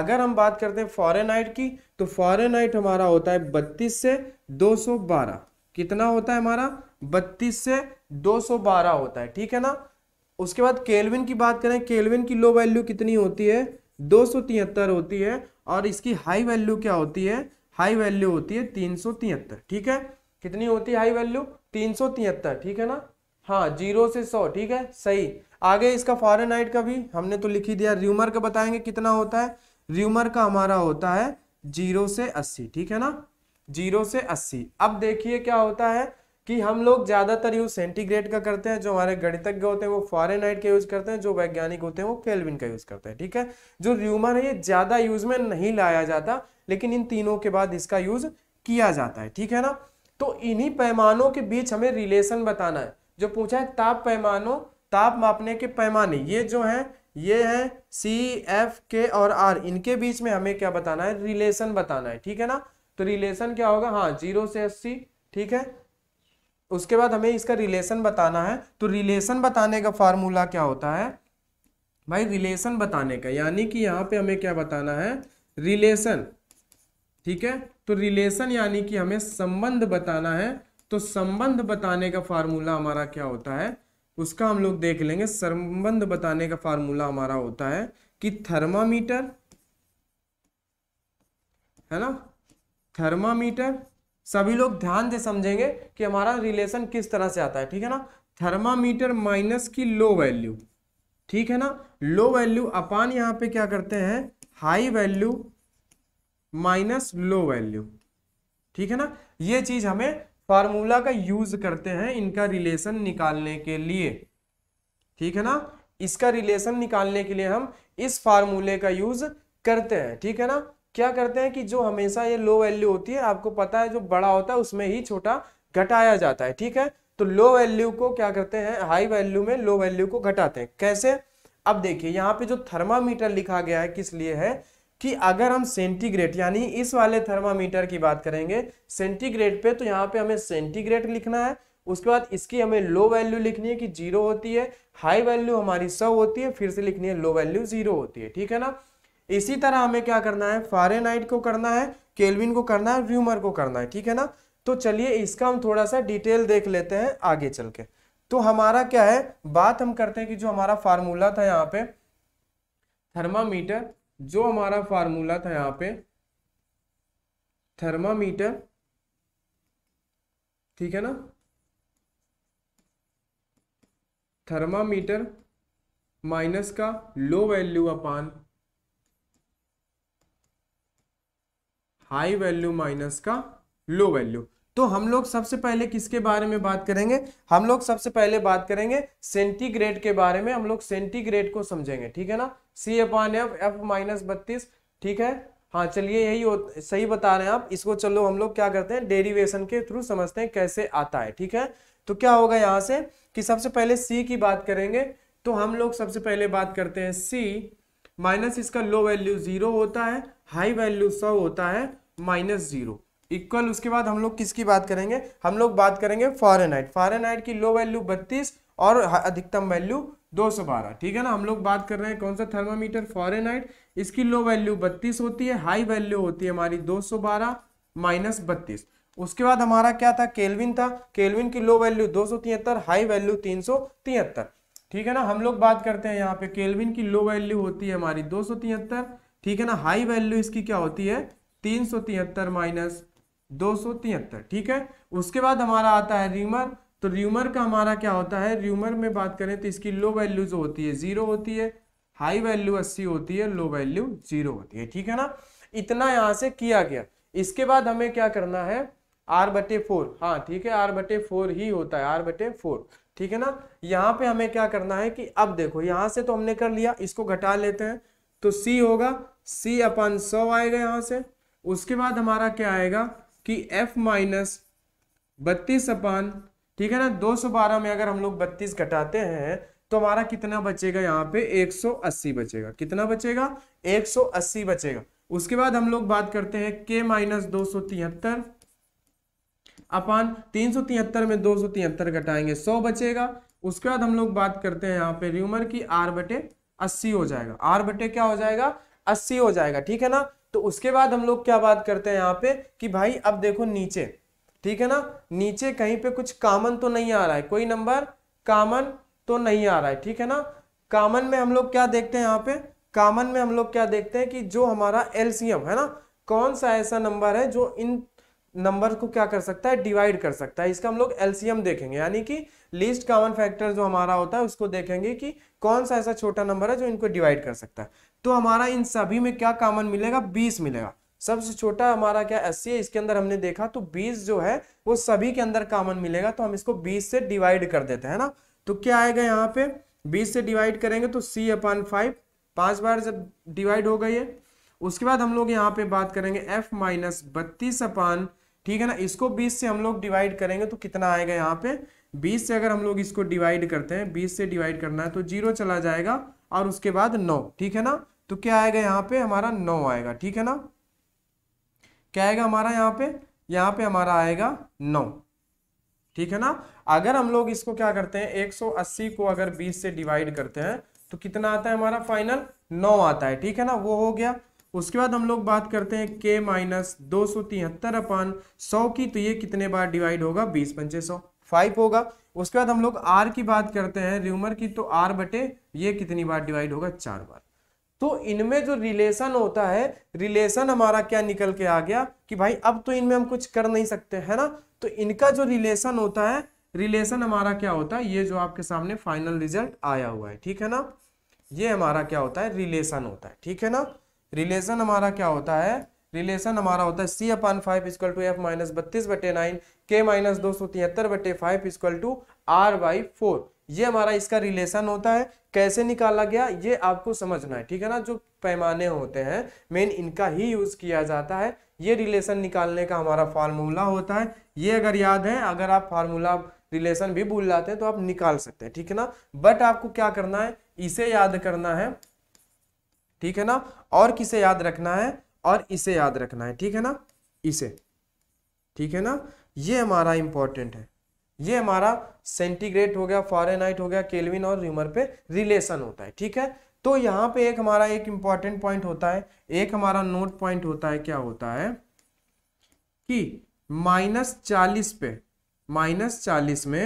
अगर हम बात करते हैं फॉरेनाइट की तो फॉरेनाइट हमारा होता है बत्तीस से दो सौ बारह कितना होता है हमारा बत्तीस से दो सौ बारह होता है ठीक है ना उसके बाद केल्विन की बात करें केल्विन की लो वैल्यू कितनी होती है दो सौ तिहत्तर होती है और इसकी हाई वैल्यू क्या होती है हाई वैल्यू होती है तीन सौ तिहत्तर ठीक है कितनी होती है हाई वैल्यू तीन सौ तिहत्तर ठीक है ना हाँ जीरो से सौ ठीक है सही आगे इसका फॉरन का भी हमने तो लिखी दिया र्यूमर का बताएंगे कितना होता है र्यूमर का हमारा होता है जीरो से अस्सी ठीक है ना जीरो से अस्सी अब देखिए क्या होता है कि हम लोग ज़्यादातर यूज़ सेंटीग्रेड का करते हैं जो हमारे गणितज्ञ होते हैं वो आइट का यूज़ करते हैं जो वैज्ञानिक होते हैं वो केल्विन का यूज़ करते हैं ठीक है जो र्यूमर है ये ज़्यादा यूज़ में नहीं लाया जाता लेकिन इन तीनों के बाद इसका यूज किया जाता है ठीक है ना तो इन्हीं पैमानों के बीच हमें रिलेशन बताना है जो पूछा है ताप पैमानों ताप मापने के पैमाने ये जो है ये है सी एफ के और आर इनके बीच में हमें क्या बताना है रिलेशन बताना है ठीक है ना तो रिलेशन क्या होगा हाँ जीरो से अस्सी ठीक है उसके बाद हमें इसका रिलेशन बताना है तो रिलेशन बताने का फार्मूला क्या होता है भाई रिलेशन बताने का यानी कि यहाँ पे हमें क्या बताना है रिलेशन ठीक है तो रिलेशन यानी कि हमें संबंध बताना है तो संबंध बताने का फार्मूला हमारा क्या होता है उसका हम लोग देख लेंगे संबंध बताने का फार्मूला हमारा होता है कि थर्मामीटर है ना थर्मामीटर सभी लोग ध्यान से समझेंगे कि हमारा रिलेशन किस तरह से आता है ठीक है ना थर्मामीटर माइनस की लो वैल्यू ठीक है ना लो वैल्यू अपान यहां पे क्या करते हैं high value minus low value ठीक है ना ये चीज हमें फार्मूला का यूज करते हैं इनका रिलेशन निकालने के लिए ठीक है ना इसका रिलेशन निकालने के लिए हम इस फार्मूले का यूज करते हैं ठीक है ना क्या करते हैं कि जो हमेशा ये लो वैल्यू होती है आपको पता है जो बड़ा होता है उसमें ही छोटा घटाया जाता है ठीक है तो लो वैल्यू को क्या करते हैं हाई वैल्यू में लो वैल्यू को घटाते हैं कैसे अब देखिए यहाँ पे जो थर्मामीटर लिखा गया है किस लिए है कि अगर हम सेंटीग्रेड यानी इस वाले थर्मामीटर की बात करेंगे सेंटीग्रेड पे तो यहाँ पे हमें सेंटीग्रेड लिखना है उसके बाद इसकी हमें लो वैल्यू लिखनी है कि जीरो होती है हाई वैल्यू हमारी सौ होती है फिर से लिखनी है लो वैल्यू जीरो होती है ठीक है ना इसी तरह हमें क्या करना है फारेनाइट को करना है केलविन को करना है र्यूमर को करना है ठीक है ना तो चलिए इसका हम थोड़ा सा डिटेल देख लेते हैं आगे चल के तो हमारा क्या है बात हम करते हैं कि जो हमारा फार्मूला था यहाँ पे थर्मामीटर जो हमारा फार्मूला था यहाँ पे थर्मामीटर ठीक है ना थर्मामीटर माइनस का low value upon high value minus का लो वैल्यू तो हम लोग सबसे पहले किसके बारे में बात करेंगे हम लोग सबसे पहले बात करेंगे सेंटीग्रेड के बारे में हम लोग सेंटीग्रेड को समझेंगे ठीक है ना C upon F F minus बत्तीस ठीक है हाँ चलिए यही सही बता रहे हैं आप इसको चलो हम लोग क्या करते हैं डेरिवेशन के थ्रू समझते हैं कैसे आता है ठीक है तो क्या होगा यहाँ से कि सबसे पहले सी की बात करेंगे तो हम लोग सबसे पहले बात करते हैं सी माइनस इसका लो वैल्यू जीरो होता है हाई वैल्यू सौ होता है माइनस जीरो इक्वल उसके बाद हम लोग किसकी बात करेंगे हम लोग बात करेंगे फॉरेनाइट फॉरेनाइट की लो वैल्यू बत्तीस और अधिकतम वैल्यू 212 ठीक है ना हम लोग बात कर रहे हैं कौन सा थर्मामीटर फॉरेनाइट इसकी लो वैल्यू 32 होती है हाई वैल्यू होती है हमारी 212 माइनस बत्तीस उसके बाद हमारा क्या था केलविन था केलविन की लो वैल्यू दो हाई वैल्यू तीन ठीक है ना हम लोग बात करते हैं यहाँ पे केलविन की लो वैल्यू होती है हमारी दो ठीक है ना हाई वैल्यू इसकी क्या होती है तीन सौ तिहत्तर माइनस दो सौ तिहत्तर ठीक है उसके बाद हमारा आता है र्यूमर तो र्यूमर का हमारा क्या होता है र्यूमर में बात करें तो इसकी लो वैल्यू जो होती है जीरो होती है हाई वैल्यू अस्सी होती है लो वैल्यू जीरो होती है ठीक है ना इतना यहाँ से किया गया इसके बाद हमें क्या करना है आर बटे फोर हाँ ठीक है आर बटे फोर ही होता है आर बटे फोर ठीक है ना यहाँ पे हमें क्या करना है कि अब देखो यहाँ से तो हमने कर लिया इसको घटा लेते हैं तो सी होगा सी अपन सौ आएगा यहाँ से उसके बाद हमारा क्या आएगा कि f माइनस बत्तीस अपान ठीक है ना 212 में अगर हम लोग 32 घटाते हैं तो हमारा कितना बचेगा यहाँ पे 180 बचेगा कितना बचेगा 180 बचेगा उसके बाद हम लोग बात करते हैं k माइनस दो अपान तीन में दो घटाएंगे 100 बचेगा उसके बाद हम लोग बात करते हैं यहाँ पे र्यूमर की r बटे अस्सी हो जाएगा r बटे क्या हो जाएगा अस्सी हो जाएगा ठीक है ना तो उसके बाद हम लोग क्या बात करते हैं यहाँ पे कि भाई अब देखो नीचे ठीक है ना नीचे कहीं पे कुछ कामन तो नहीं आ रहा है कोई नंबर कामन तो नहीं आ रहा है ठीक है ना कामन में हम लोग क्या देखते हैं यहाँ पे कामन में हम लोग क्या देखते हैं कि जो हमारा एलसीएम है ना कौन सा ऐसा नंबर है जो इन नंबर को क्या कर सकता है डिवाइड कर सकता है इसका हम लोग एलसीएम देखेंगे यानी कि लीस्ट कॉमन फैक्टर जो हमारा होता है उसको देखेंगे कि कौन सा ऐसा छोटा नंबर है जो इनको डिवाइड कर सकता है तो हमारा इन सभी में क्या कॉमन मिलेगा बीस मिलेगा सबसे छोटा हमारा क्या एस है इसके अंदर हमने देखा तो बीस जो है वो सभी के अंदर कॉमन मिलेगा तो हम इसको बीस से डिवाइड कर देते हैं ना तो क्या आएगा यहाँ पे बीस से डिवाइड करेंगे तो सी अपान फाइव पांच बार जब डिवाइड हो गई है उसके बाद हम लोग यहाँ पे बात करेंगे एफ माइनस बत्तीस अपान ठीक है ना इसको बीस से हम लोग डिवाइड करेंगे तो कितना आएगा यहाँ पे बीस से अगर हम लोग इसको डिवाइड करते हैं बीस से डिवाइड करना है तो जीरो चला जाएगा और उसके बाद नौ ठीक है ना तो क्या आएगा यहाँ पे हमारा नौ आएगा ठीक है ना क्या आएगा हमारा यहाँ पे यहाँ पे हमारा आएगा नौ ठीक है ना अगर हम लोग इसको क्या करते हैं 180 को अगर 20 से डिवाइड करते हैं तो कितना आता है हमारा फाइनल नौ आता है ठीक है ना वो हो गया उसके बाद हम लोग बात करते हैं k माइनस दो सौ तिहत्तर अपान सौ की तो ये कितने बार डिवाइड होगा बीस पंचे सौ फाइव होगा उसके बाद हम लोग r की बात करते हैं र्यूमर की तो r बटे ये कितनी बार डिवाइड होगा चार बार तो इनमें जो रिलेशन होता है रिलेशन हमारा क्या निकल के आ गया कि भाई अब तो इनमें हम कुछ कर नहीं सकते है ना तो इनका जो रिलेशन होता है रिलेशन हमारा क्या होता है ये जो आपके सामने फाइनल रिजल्ट आया हुआ है ठीक है ना ये हमारा क्या होता है रिलेशन होता है ठीक है ना रिलेशन हमारा क्या होता है रिलेशन हमारा होता है C upon five equal to F minus बत्तीस बटे नाइन के माइनस दो सौ तिहत्तर बटे five equal to R by four ये हमारा इसका रिलेशन होता है कैसे निकाला गया ये आपको समझना है ठीक है ना जो पैमाने होते हैं मेन इनका ही यूज किया जाता है ये रिलेशन निकालने का हमारा फार्मूला होता है ये अगर याद है अगर आप फार्मूला रिलेशन भी भूल जाते हैं तो आप निकाल सकते हैं ठीक है ना बट आपको क्या करना है इसे याद करना है ठीक है ना और किसे याद रखना है और इसे याद रखना है ठीक है ना इसे ठीक है ना ये हमारा इंपॉर्टेंट है ये हमारा सेंटीग्रेड हो गया फॉरेनाइट हो गया केल्विन और र्यूमर पे रिलेशन होता है ठीक है तो यहाँ पे एक हमारा एक इंपॉर्टेंट पॉइंट होता है एक हमारा नोट पॉइंट होता है क्या होता है कि माइनस चालीस पे माइनस चालीस में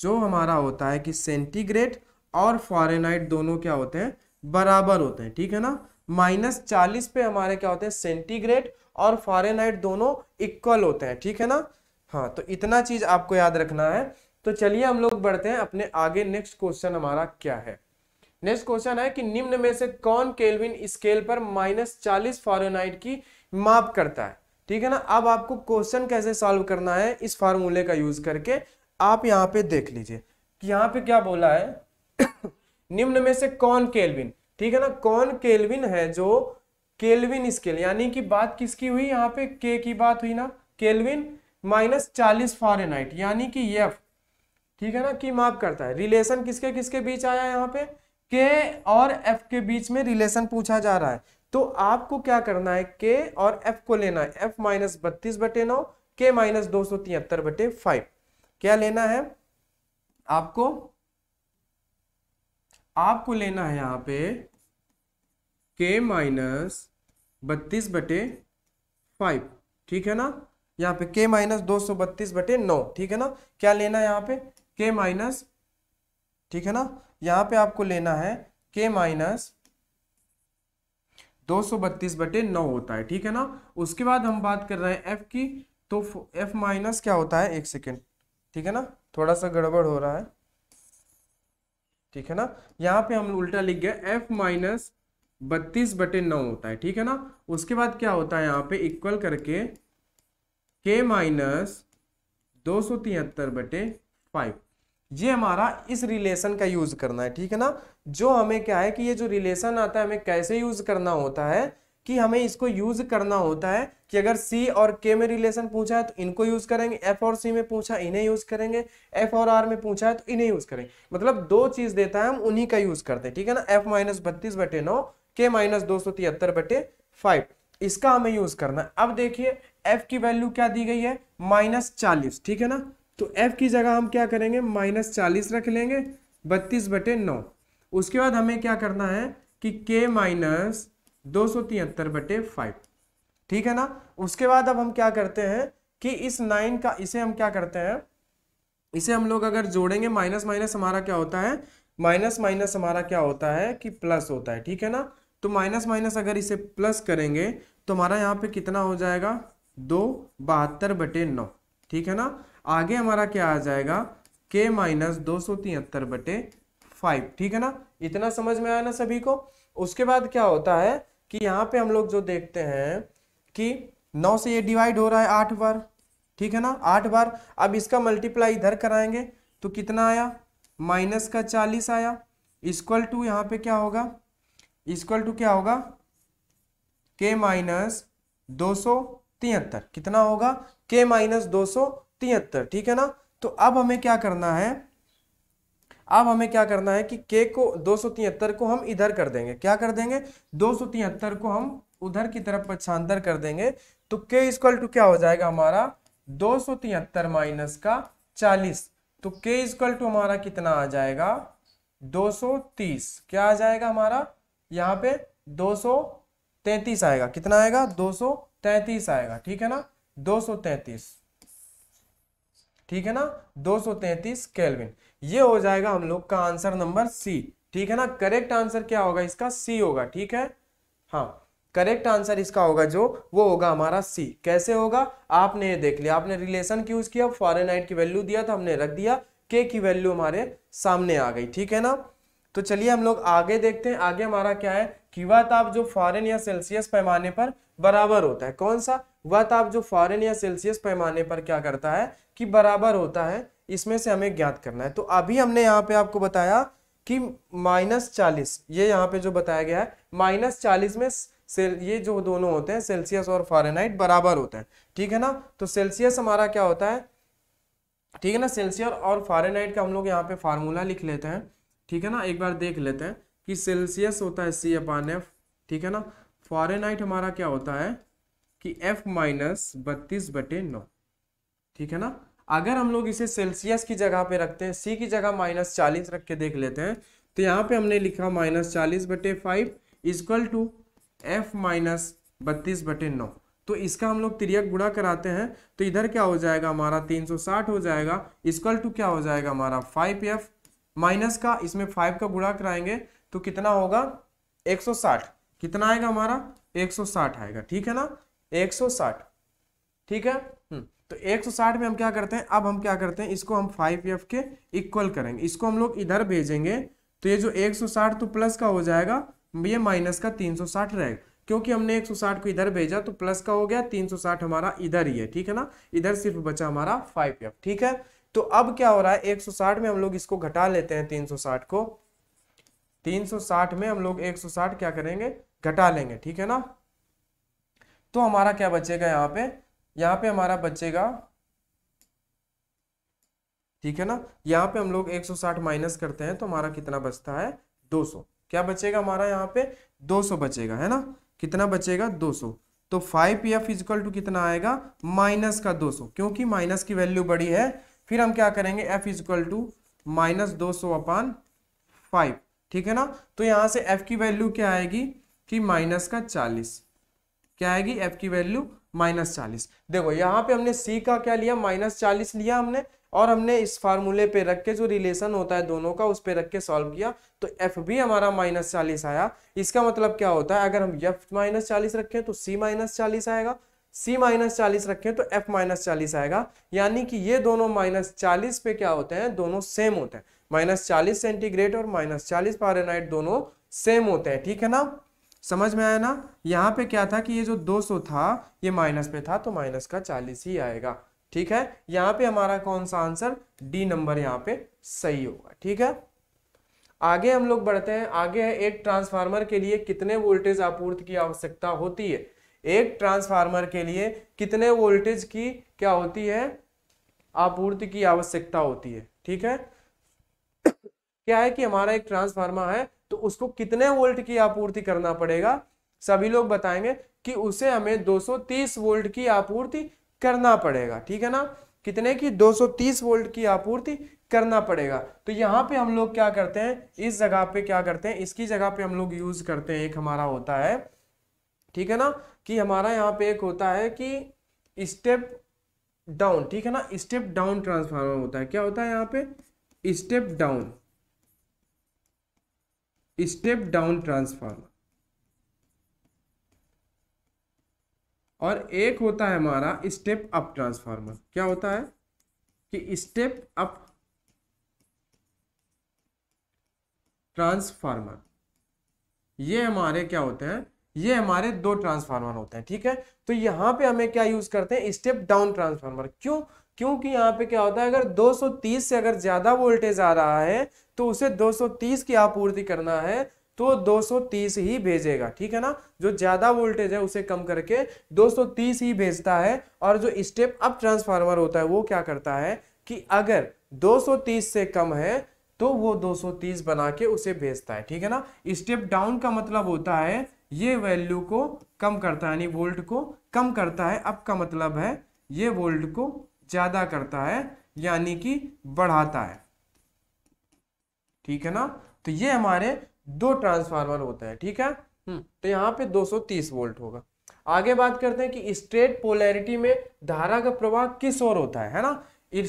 जो हमारा होता है कि सेंटीग्रेड और फॉरेनाइट दोनों क्या होते हैं बराबर होते हैं ठीक है ना माइनस चालीस पे हमारे क्या होते हैं सेंटीग्रेड और फॉरेनाइट दोनों इक्वल होते हैं ठीक है ना हाँ तो इतना चीज आपको याद रखना है तो चलिए हम लोग बढ़ते हैं अपने आगे नेक्स्ट क्वेश्चन हमारा क्या है नेक्स्ट क्वेश्चन है कि निम्न में से कौन केल्विन स्केल पर माइनस चालीस फॉरनाइट की माप करता है ठीक है ना अब आपको क्वेश्चन कैसे सॉल्व करना है इस फार्मूले का यूज करके आप यहाँ पे देख लीजिए कि यहाँ पे क्या बोला है निम्न में से कौन केल्विन ठीक है ना कौन केल्विन है जो केल्विन स्केल यानी कि बात किसकी हुई यहाँ पे के की बात हुई ना केल्विन माइनस चालीस फारेनहाइट यानी कि एफ ठीक है ना कि माफ करता है रिलेशन किसके किसके बीच आया यहाँ पे के और एफ के बीच में रिलेशन पूछा जा रहा है तो आपको क्या करना है के और एफ को लेना है एफ माइनस बत्तीस बटे नौ के माइनस दो सौ तिहत्तर बटे फाइव क्या लेना है आपको आपको लेना है यहाँ पे के माइनस बत्तीस बटे फाइव ठीक है ना यहाँ पे के माइनस दो सौ बत्तीस बटे नौ ठीक है ना क्या लेना है यहाँ पे के माइनस ठीक है ना यहाँ पे आपको लेना है के माइनस दो सौ बत्तीस बटे नौ होता है ठीक है ना उसके बाद हम बात कर रहे हैं एफ की तो एफ माइनस क्या होता है एक सेकेंड ठीक है ना थोड़ा सा गड़बड़ हो रहा है ठीक है ना यहाँ पे हम उल्टा लिख गया एफ माइनस बत्तीस बटे नौ होता है ठीक है ना उसके बाद क्या होता है यहाँ पे इक्वल करके के माइनस दो सौ तिहत्तर बटे फाइव ये हमारा इस रिलेशन का यूज करना है ठीक है ना जो हमें क्या है कि ये जो रिलेशन आता है हमें कैसे यूज करना होता है कि हमें इसको यूज करना होता है कि अगर C और K में रिलेशन पूछा है तो इनको यूज करेंगे F और C में पूछा इन्हें यूज करेंगे F और R में पूछा है तो इन्हें यूज करेंगे मतलब दो चीज देता है हम उन्हीं का यूज करते हैं ठीक है ना F माइनस बत्तीस बटे नौ के माइनस दो सौ तिहत्तर बटे फाइव इसका हमें यूज करना है अब देखिए एफ की वैल्यू क्या दी गई है माइनस चालीस ठीक है ना तो एफ की जगह हम क्या करेंगे माइनस चालीस रख लेंगे बत्तीस बटे नौ उसके बाद हमें क्या करना है कि के माइनस दो सौ तिहत्तर बटे फाइव ठीक है ना उसके बाद अब हम क्या करते हैं कि इस नाइन का इसे हम क्या करते हैं इसे हम लोग अगर जोड़ेंगे माइनस माइनस हमारा क्या होता है माइनस माइनस हमारा क्या होता है कि प्लस होता है ठीक है ना तो माइनस माइनस अगर इसे प्लस करेंगे तो हमारा यहाँ पे कितना हो जाएगा दो बहत्तर बटे नौ ठीक है ना आगे हमारा क्या आ जाएगा के माइनस दो सौ तिहत्तर बटे फाइव ठीक है ना इतना समझ में आया ना सभी को उसके बाद क्या होता है कि यहाँ पे हम लोग जो देखते हैं कि नौ से ये डिवाइड हो रहा है आठ बार ठीक है ना आठ बार अब इसका मल्टीप्लाई इधर कराएंगे तो कितना आया माइनस का चालीस आया इक्वल टू यहाँ पे क्या होगा इक्वल टू क्या होगा के माइनस दो सौ तिहत्तर कितना होगा k माइनस दो सौ तिहत्तर ठीक है ना तो अब हमें क्या करना है अब हमें क्या करना है कि k को दो सौ तिहत्तर को हम इधर कर देंगे क्या कर देंगे दो सौ तिहत्तर को हम उधर की तरफ पक्षांतर कर देंगे तो k इक्वल टू क्या हो जाएगा हमारा दो सौ तिहत्तर माइनस का चालीस तो k इक्वल टू हमारा कितना आ जाएगा 230 क्या आ जाएगा हमारा यहाँ पे 233 आएगा कितना आएगा 233 तैतीस आएगा ठीक है ना दो सौ तैतीस ठीक है ना दो सौ तैतीस केल्विन ये हो जाएगा हम लोग का आंसर नंबर सी ठीक है ना करेक्ट आंसर क्या होगा इसका सी होगा ठीक है हाँ करेक्ट आंसर इसका होगा जो वो होगा हमारा सी कैसे होगा आपने ये देख लिया आपने रिलेशन यूज किया फॉरेनाइट की वैल्यू दिया था तो हमने रख दिया के की वैल्यू हमारे सामने आ गई ठीक है ना तो चलिए हम लोग आगे देखते हैं आगे हमारा क्या है कि वह ताप जो फॉरन या सेल्सियस पैमाने पर बराबर होता है कौन सा वह ताप जो फॉरेन या सेल्सियस पैमाने पर क्या करता है कि बराबर होता है इसमें से हमें ज्ञात करना है तो अभी हमने यहाँ पे आपको बताया कि माइनस चालीस ये यहाँ पे जो बताया गया है माइनस चालीस में ये जो दोनों होते हैं सेल्सियस और फॉरेनहाइट बराबर होते हैं ठीक है ना तो सेल्सियस हमारा क्या होता है ठीक है ना सेल्सियस और फॉरेनाइट का हम लोग यहाँ पे फार्मूला लिख लेते हैं ठीक है ना एक बार देख लेते हैं कि सेल्सियस होता है सी अपान एफ ठीक है ना फॉरेनाइट हमारा क्या होता है कि एफ माइनस बत्तीस बटे नौ ठीक है ना अगर हम लोग इसे सेल्सियस की जगह पे रखते हैं सी की जगह माइनस चालीस रख के देख लेते हैं तो यहाँ पे हमने लिखा माइनस चालीस बटे five equal to F minus बत्तीस बटे नौ तो इसका हम लोग तिरक गुड़ा कराते हैं तो इधर क्या हो जाएगा हमारा तीन सौ साठ हो जाएगा इजक्वल टू क्या हो जाएगा हमारा फाइव एफ माइनस का इसमें फाइव का गुणा कराएंगे तो कितना होगा एक सौ साठ कितना आएगा हमारा 160 आएगा ठीक है ना 160 ठीक है तो 160 में हम क्या करते हैं अब हम क्या करते हैं इसको हम 5f के इक्वल करेंगे इसको हम लोग इधर भेजेंगे तो ये जो 160 तो प्लस का हो जाएगा ये माइनस का 360 रहेगा क्योंकि हमने 160 को इधर भेजा तो प्लस का हो गया 360 हमारा इधर ही है ठीक है ना इधर सिर्फ बचा हमारा 5f ठीक है तो अब क्या हो रहा है 160 में हम लोग इसको घटा लेते हैं 360 को 360 में हम लोग 160 क्या करेंगे घटा लेंगे ठीक है ना तो हमारा क्या बचेगा यहाँ पे यहाँ पे हमारा बचेगा ठीक है ना यहाँ पे हम लोग 160 माइनस करते हैं तो हमारा कितना बचता है 200 क्या बचेगा हमारा यहाँ पे 200 बचेगा है ना कितना बचेगा 200 तो 5 पी एफ इजकल टू कितना आएगा माइनस का 200 क्योंकि माइनस की वैल्यू बड़ी है फिर हम क्या करेंगे एफ इजकल टू माइनस दो सौ अपान फाइव ठीक है ना तो यहाँ से एफ की वैल्यू क्या आएगी कि माइनस का चालीस क्या आएगी एफ की वैल्यू माइनस चालीस देखो यहाँ पे हमने सी का क्या लिया माइनस चालीस लिया हमने और हमने इस फार्मूले पे रख के जो रिलेशन होता है दोनों का उस पे रख के सॉल्व किया तो एफ भी हमारा माइनस चालीस आया इसका मतलब क्या होता है अगर हम एफ माइनस चालीस रखें तो सी माइनस चालीस आएगा सी माइनस चालीस रखें तो एफ माइनस चालीस आएगा यानी कि ये दोनों माइनस चालीस पे क्या होते हैं दोनों सेम होते हैं माइनस चालीस सेंटीग्रेड और माइनस चालीस पारेनाइट दोनों सेम होते हैं ठीक है ना समझ में आया ना यहाँ पे क्या था कि ये जो 200 था ये माइनस में था तो माइनस का 40 ही आएगा ठीक है यहाँ पे हमारा कौन सा आंसर डी नंबर यहाँ पे सही होगा ठीक है आगे हम लोग बढ़ते हैं आगे है एक ट्रांसफार्मर के लिए कितने वोल्टेज आपूर्ति की आवश्यकता होती है एक ट्रांसफार्मर के लिए कितने वोल्टेज की क्या होती है आपूर्ति की आवश्यकता होती है ठीक है क्या है कि हमारा एक ट्रांसफार्मर है उसको कितने वोल्ट की आपूर्ति करना पड़ेगा सभी लोग बताएंगे कि उसे हमें 230 वोल्ट की आपूर्ति करना पड़ेगा ठीक है ना कितने की 230 वोल्ट की आपूर्ति करना पड़ेगा तो यहाँ पे हम लोग क्या करते हैं इस जगह पे क्या करते हैं इसकी जगह पे हम लोग यूज करते हैं एक हमारा होता है ठीक है ना कि हमारा यहाँ पे एक होता है कि स्टेप डाउन ठीक है ना स्टेप डाउन ट्रांसफार्मर होता है क्या होता है यहाँ पे step down step down transformer और एक होता है हमारा स्टेप अप ट्रांसफार्मर क्या होता है कि स्टेप अप ट्रांसफार्मर ये हमारे क्या होते हैं ये हमारे दो ट्रांसफार्मर होते हैं ठीक है तो यहां पे हमें क्या यूज करते हैं स्टेप डाउन ट्रांसफार्मर क्यों क्योंकि यहां पे क्या होता है अगर 230 से अगर ज्यादा वोल्टेज आ रहा है तो उसे 230 की आपूर्ति करना है तो 230 ही भेजेगा ठीक है ना जो ज़्यादा वोल्टेज है उसे कम करके 230 ही भेजता है और जो स्टेप अप ट्रांसफार्मर होता है वो क्या करता है कि अगर 230 से कम है तो वो 230 बना के उसे भेजता है ठीक है ना स्टेप डाउन का मतलब होता है ये वैल्यू को कम करता है यानी वोल्ट को कम करता है अप का मतलब है ये वोल्ट को ज़्यादा करता है यानी कि बढ़ाता है ठीक है ना तो ये हमारे दो ट्रांसफार्मर होता है ठीक है हम्म। तो यहाँ पे 230 वोल्ट होगा आगे बात करते हैं कि स्ट्रेट पोलैरिटी में धारा का प्रवाह किस ओर होता है है ना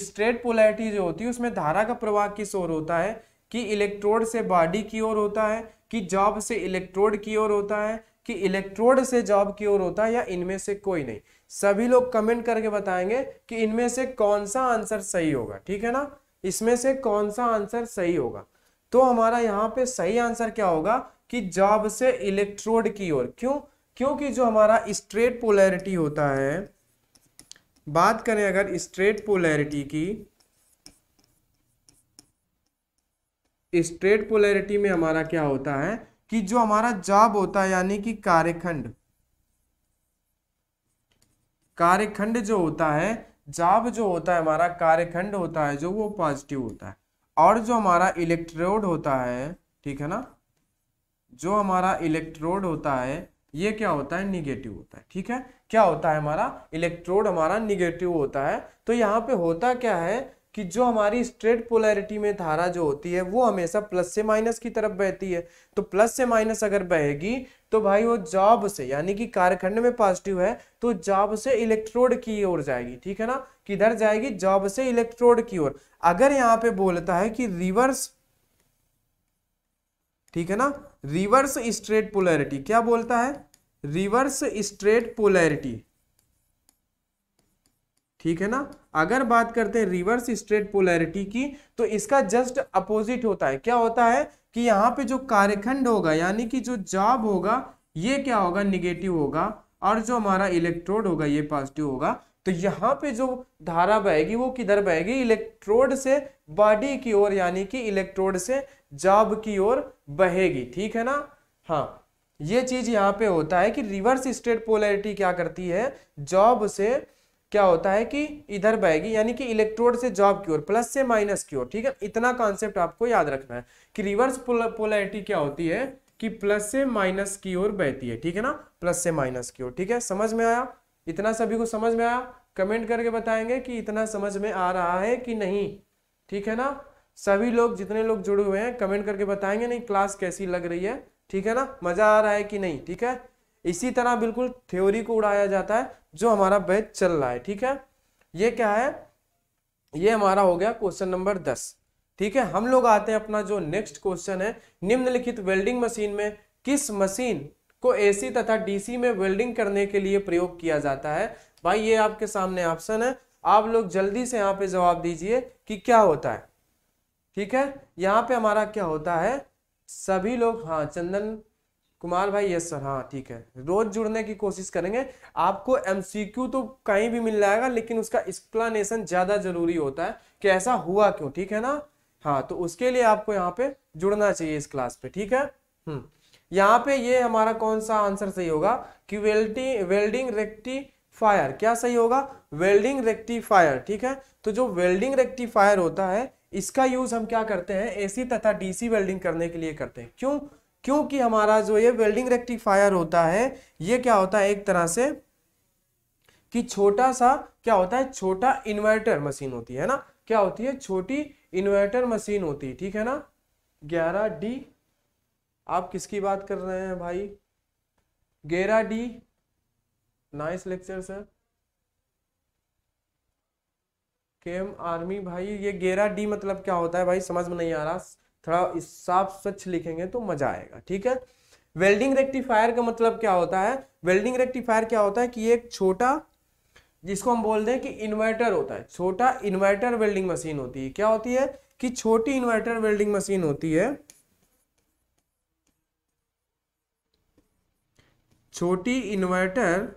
स्ट्रेट पोलैरिटी जो होती है उसमें धारा का प्रवाह किस ओर होता है कि इलेक्ट्रोड से बॉडी की ओर होता है कि जॉब से इलेक्ट्रोड की ओर होता है कि इलेक्ट्रोड से जॉब की ओर होता है या इनमें से कोई नहीं सभी लोग कमेंट करके बताएंगे कि इनमें से कौन सा आंसर सही होगा ठीक है ना इसमें से कौन सा आंसर सही होगा तो हमारा यहाँ पे सही आंसर क्या होगा कि जॉब से इलेक्ट्रोड की ओर क्यों क्योंकि जो हमारा स्ट्रेट पोलैरिटी होता है बात करें अगर स्ट्रेट पोलैरिटी की स्ट्रेट पोलैरिटी में हमारा क्या होता है कि जो हमारा जॉब होता है यानी कि कार्यखंड कार्यखंड जो होता है जॉब जो होता है हमारा कार्यखंड होता है जो वो पॉजिटिव होता है और जो हमारा इलेक्ट्रोड होता है ठीक है ना जो हमारा इलेक्ट्रोड होता है ये क्या होता है निगेटिव होता है ठीक है क्या होता है हमारा इलेक्ट्रोड हमारा निगेटिव होता है तो यहाँ पे होता क्या है कि जो हमारी स्ट्रेट पोलैरिटी में धारा जो होती है वो हमेशा प्लस से माइनस की तरफ बहती है तो प्लस से माइनस अगर बहेगी तो भाई वो जॉब से यानी कि कारखंड में पॉजिटिव है तो जॉब से इलेक्ट्रोड की ओर जाएगी ठीक है ना किधर जाएगी जॉब से इलेक्ट्रोड की ओर अगर यहाँ पे बोलता है कि रिवर्स ठीक है ना रिवर्स स्ट्रेट पोलैरिटी क्या बोलता है रिवर्स स्ट्रेट पोलैरिटी ठीक है ना अगर बात करते हैं रिवर्स स्ट्रेट पोलैरिटी की तो इसका जस्ट अपोजिट होता है क्या होता है कि यहाँ पे जो कार्यखंड होगा यानी कि जो जॉब होगा ये क्या होगा निगेटिव होगा और जो हमारा इलेक्ट्रोड होगा ये पॉजिटिव होगा तो यहाँ पे जो धारा बहेगी वो किधर बहेगी इलेक्ट्रोड से बॉडी की ओर यानी कि इलेक्ट्रोड से जॉब की ओर बहेगी ठीक है ना हाँ ये चीज यहाँ पे होता है कि रिवर्स स्टेट पोलैरिटी क्या करती है जॉब से क्या होता है कि इधर बहेगी यानी कि इलेक्ट्रोड से जॉब की ओर प्लस से माइनस की ओर ठीक है इतना कॉन्सेप्ट आपको याद रखना है कि रिवर्स पोलैरिटी क्या होती है कि प्लस से माइनस की ओर बहती है ठीक है ना प्लस से माइनस की ओर ठीक है समझ में आया इतना सभी को समझ में आया कमेंट करके बताएंगे कि इतना समझ में आ रहा है कि नहीं ठीक है ना सभी लोग जितने लोग जुड़े हुए हैं कमेंट करके बताएंगे नहीं क्लास कैसी लग रही है ठीक है ना मज़ा आ रहा है कि नहीं ठीक है इसी तरह बिल्कुल थ्योरी को उड़ाया जाता है जो हमारा बैच चल रहा है ठीक है ये क्या है ये हमारा हो गया क्वेश्चन नंबर दस ठीक है हम लोग आते हैं अपना जो नेक्स्ट क्वेश्चन है निम्नलिखित वेल्डिंग मशीन में किस मशीन को एसी तथा डीसी में वेल्डिंग करने के लिए प्रयोग किया जाता है भाई ये आपके सामने ऑप्शन है आप लोग जल्दी से यहाँ पे जवाब दीजिए कि क्या होता है ठीक है यहाँ पे हमारा क्या होता है सभी लोग हाँ चंदन कुमार भाई यस सर हाँ ठीक है रोज जुड़ने की कोशिश करेंगे आपको एमसीक्यू तो कहीं भी मिल जाएगा लेकिन उसका एक्सप्लानेशन ज़्यादा जरूरी होता है कि ऐसा हुआ क्यों ठीक है ना हाँ तो उसके लिए आपको यहाँ पे जुड़ना चाहिए इस क्लास पे ठीक है हम्म यहाँ पे ये हमारा कौन सा आंसर सही होगा कि वेल्टी वेल्डिंग रेक्टिफायर क्या सही होगा वेल्डिंग रेक्टिफायर ठीक है तो जो वेल्डिंग रेक्टिफायर होता है इसका यूज हम क्या करते हैं एसी तथा डीसी वेल्डिंग करने के लिए करते हैं क्यों क्योंकि हमारा जो ये वेल्डिंग रेक्टिफायर होता है ये क्या होता है एक तरह से कि छोटा सा क्या होता है छोटा इन्वर्टर मशीन होती है ना क्या होती है छोटी इन्वर्टर मशीन होती है ठीक है ना ग्यारह डी आप किसकी बात कर रहे हैं भाई ग्यारह डी नाइस लेक्चर सर केम आर्मी भाई ये ग्यारह डी मतलब क्या होता है भाई समझ में नहीं आ रहा थोड़ा इस साफ स्वच्छ लिखेंगे तो मजा आएगा ठीक है वेल्डिंग रेक्टिफायर का मतलब क्या होता है वेल्डिंग रेक्टिफायर क्या होता है कि एक छोटा जिसको हम बोल दें कि इन्वर्टर होता है छोटा इन्वर्टर वेल्डिंग मशीन होती है क्या होती है कि छोटी इन्वर्टर वेल्डिंग मशीन होती है छोटी इन्वर्टर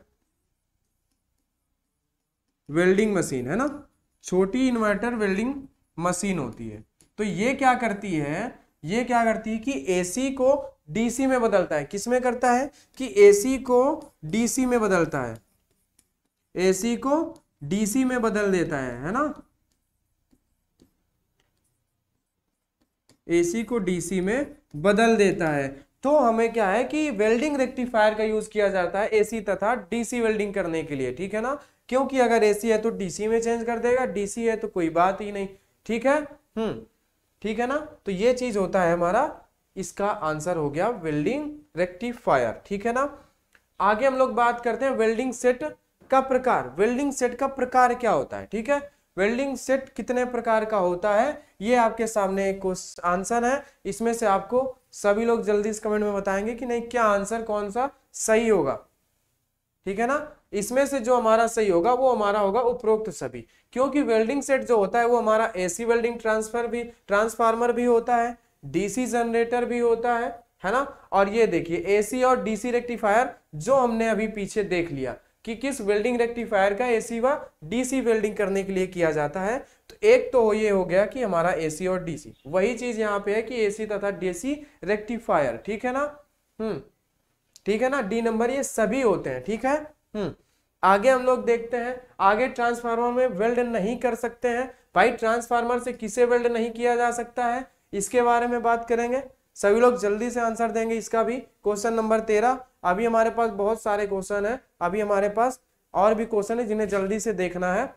वेल्डिंग मशीन है ना छोटी इन्वर्टर वेल्डिंग मशीन होती है तो ये क्या करती है ये क्या करती है कि एसी को डीसी में बदलता है किस में करता है कि एसी को डीसी में बदलता है एसी को डीसी में बदल देता है है ना एसी को डीसी में बदल देता है तो हमें क्या है कि वेल्डिंग रेक्टिफायर का यूज किया जाता है एसी तथा डीसी वेल्डिंग करने के लिए ठीक है ना क्योंकि अगर एसी है तो डीसी में चेंज कर देगा डीसी है तो कोई बात ही नहीं ठीक है हम्म ठीक है ना तो ये चीज होता है हमारा इसका आंसर हो गया वेल्डिंग रेक्टिफायर ठीक है ना आगे हम लोग बात करते हैं वेल्डिंग सेट का प्रकार वेल्डिंग सेट का प्रकार क्या होता है ठीक है वेल्डिंग सेट कितने प्रकार का होता है ये आपके सामने एक आंसर है इसमें से आपको सभी लोग जल्दी इस कमेंट में बताएंगे कि नहीं क्या आंसर कौन सा सही होगा ठीक है ना इसमें से जो हमारा सही होगा वो हमारा होगा उपरोक्त सभी क्योंकि वेल्डिंग सेट जो होता है वो हमारा एसी वेल्डिंग ट्रांसफर भी ट्रांसफार्मर भी होता है डीसी जनरेटर भी होता है है ना और ये देखिए एसी और डीसी रेक्टिफायर जो हमने अभी पीछे देख लिया कि किस वेल्डिंग रेक्टिफायर का एसी व डीसी वेल्डिंग करने के लिए किया जाता है तो एक तो ये हो गया कि हमारा एसी और डीसी वही चीज यहाँ पे है कि एसी तथा डीसी रेक्टिफायर ठीक है ना हम्म ठीक है ना डी नंबर ये सभी होते हैं ठीक है हम्म आगे हम लोग देखते हैं आगे ट्रांसफार्मर में वेल्ड नहीं कर सकते हैं भाई ट्रांसफार्मर से किसे वेल्ड नहीं किया जा सकता है इसके बारे में बात करेंगे सभी लोग जल्दी से आंसर देंगे इसका भी क्वेश्चन नंबर तेरह अभी हमारे पास बहुत सारे क्वेश्चन है अभी हमारे पास और भी क्वेश्चन है जिन्हें जल्दी से देखना है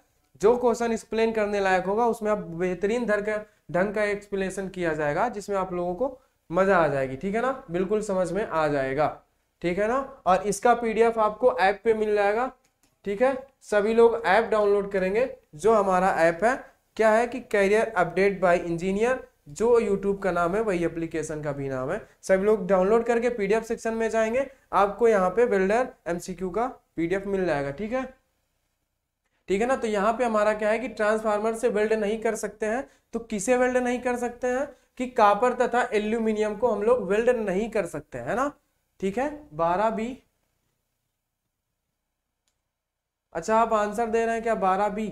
जो क्वेश्चन एक्सप्लेन करने लायक होगा उसमें आप बेहतरीन धर का ढंग का एक्सप्लेनेशन किया जाएगा जिसमें आप लोगों को मजा आ जाएगी ठीक है ना बिल्कुल समझ में आ जाएगा ठीक है ना और इसका पीडीएफ आपको ऐप पे मिल जाएगा ठीक है सभी लोग ऐप डाउनलोड करेंगे जो हमारा ऐप है क्या है कि कैरियर अपडेट बाय इंजीनियर जो यूट्यूब का नाम है वही एप्लीकेशन का भी नाम है सभी लोग डाउनलोड करके पीडीएफ सेक्शन में जाएंगे आपको यहाँ पे वेल्डर एमसीक्यू का पीडीएफ मिल जाएगा ठीक है ठीक है ना तो यहाँ पे हमारा क्या है कि ट्रांसफार्मर से वेल्ड नहीं कर सकते हैं तो किसे वेल्ड नहीं कर सकते हैं कि कापर तथा एल्यूमिनियम को हम लोग वेल्ड नहीं कर सकते हैं ना ठीक है बारह बी अच्छा आप आंसर दे रहे हैं क्या बारह बी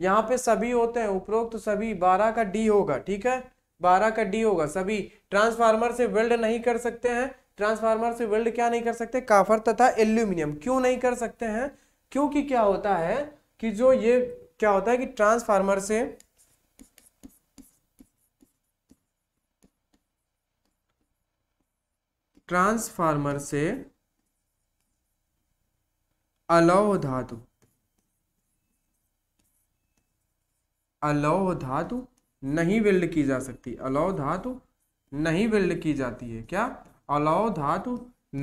यहाँ पे सभी होते हैं उपरोक्त सभी बारह का डी होगा ठीक है बारह का डी होगा सभी ट्रांसफार्मर से वेल्ड नहीं कर सकते हैं ट्रांसफार्मर से वेल्ड क्या नहीं कर सकते काफर तथा एल्यूमिनियम क्यों नहीं कर सकते हैं क्योंकि क्या होता है कि जो ये क्या होता है कि ट्रांसफार्मर से ट्रांसफार्मर से अलौह धातु अलौह धातु नहीं वेल्ड की जा सकती अलौह धातु नहीं वेल्ड की जाती है क्या अलौह धातु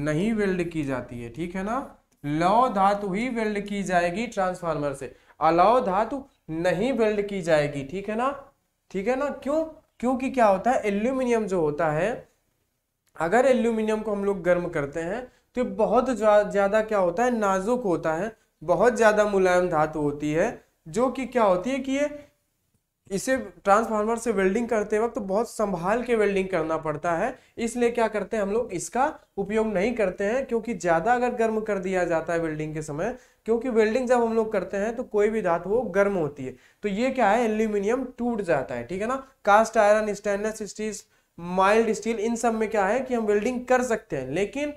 नहीं वेल्ड की जाती है ठीक है ना लौ धातु ही वेल्ड की जाएगी ट्रांसफार्मर से अलाव धातु नहीं वेल्ड की जाएगी ठीक है ना ठीक है ना क्यों क्योंकि क्या होता है एल्यूमिनियम जो होता है अगर एल्यूमिनियम को हम लोग गर्म करते हैं तो बहुत ज़्यादा क्या होता है नाजुक होता है बहुत ज़्यादा मुलायम धातु होती है जो कि क्या होती है कि ये इसे ट्रांसफार्मर से वेल्डिंग करते वक्त तो बहुत संभाल के वेल्डिंग करना पड़ता है इसलिए क्या करते हैं हम लोग इसका उपयोग नहीं करते हैं क्योंकि ज़्यादा अगर गर्म कर दिया जाता है वेल्डिंग के समय क्योंकि वेल्डिंग जब हम लोग करते हैं तो कोई भी धातु वो गर्म होती है तो ये क्या है एल्यूमिनियम टूट जाता है ठीक है ना cast iron stainless steel mild steel इन सब में क्या है कि हम वेल्डिंग कर सकते हैं लेकिन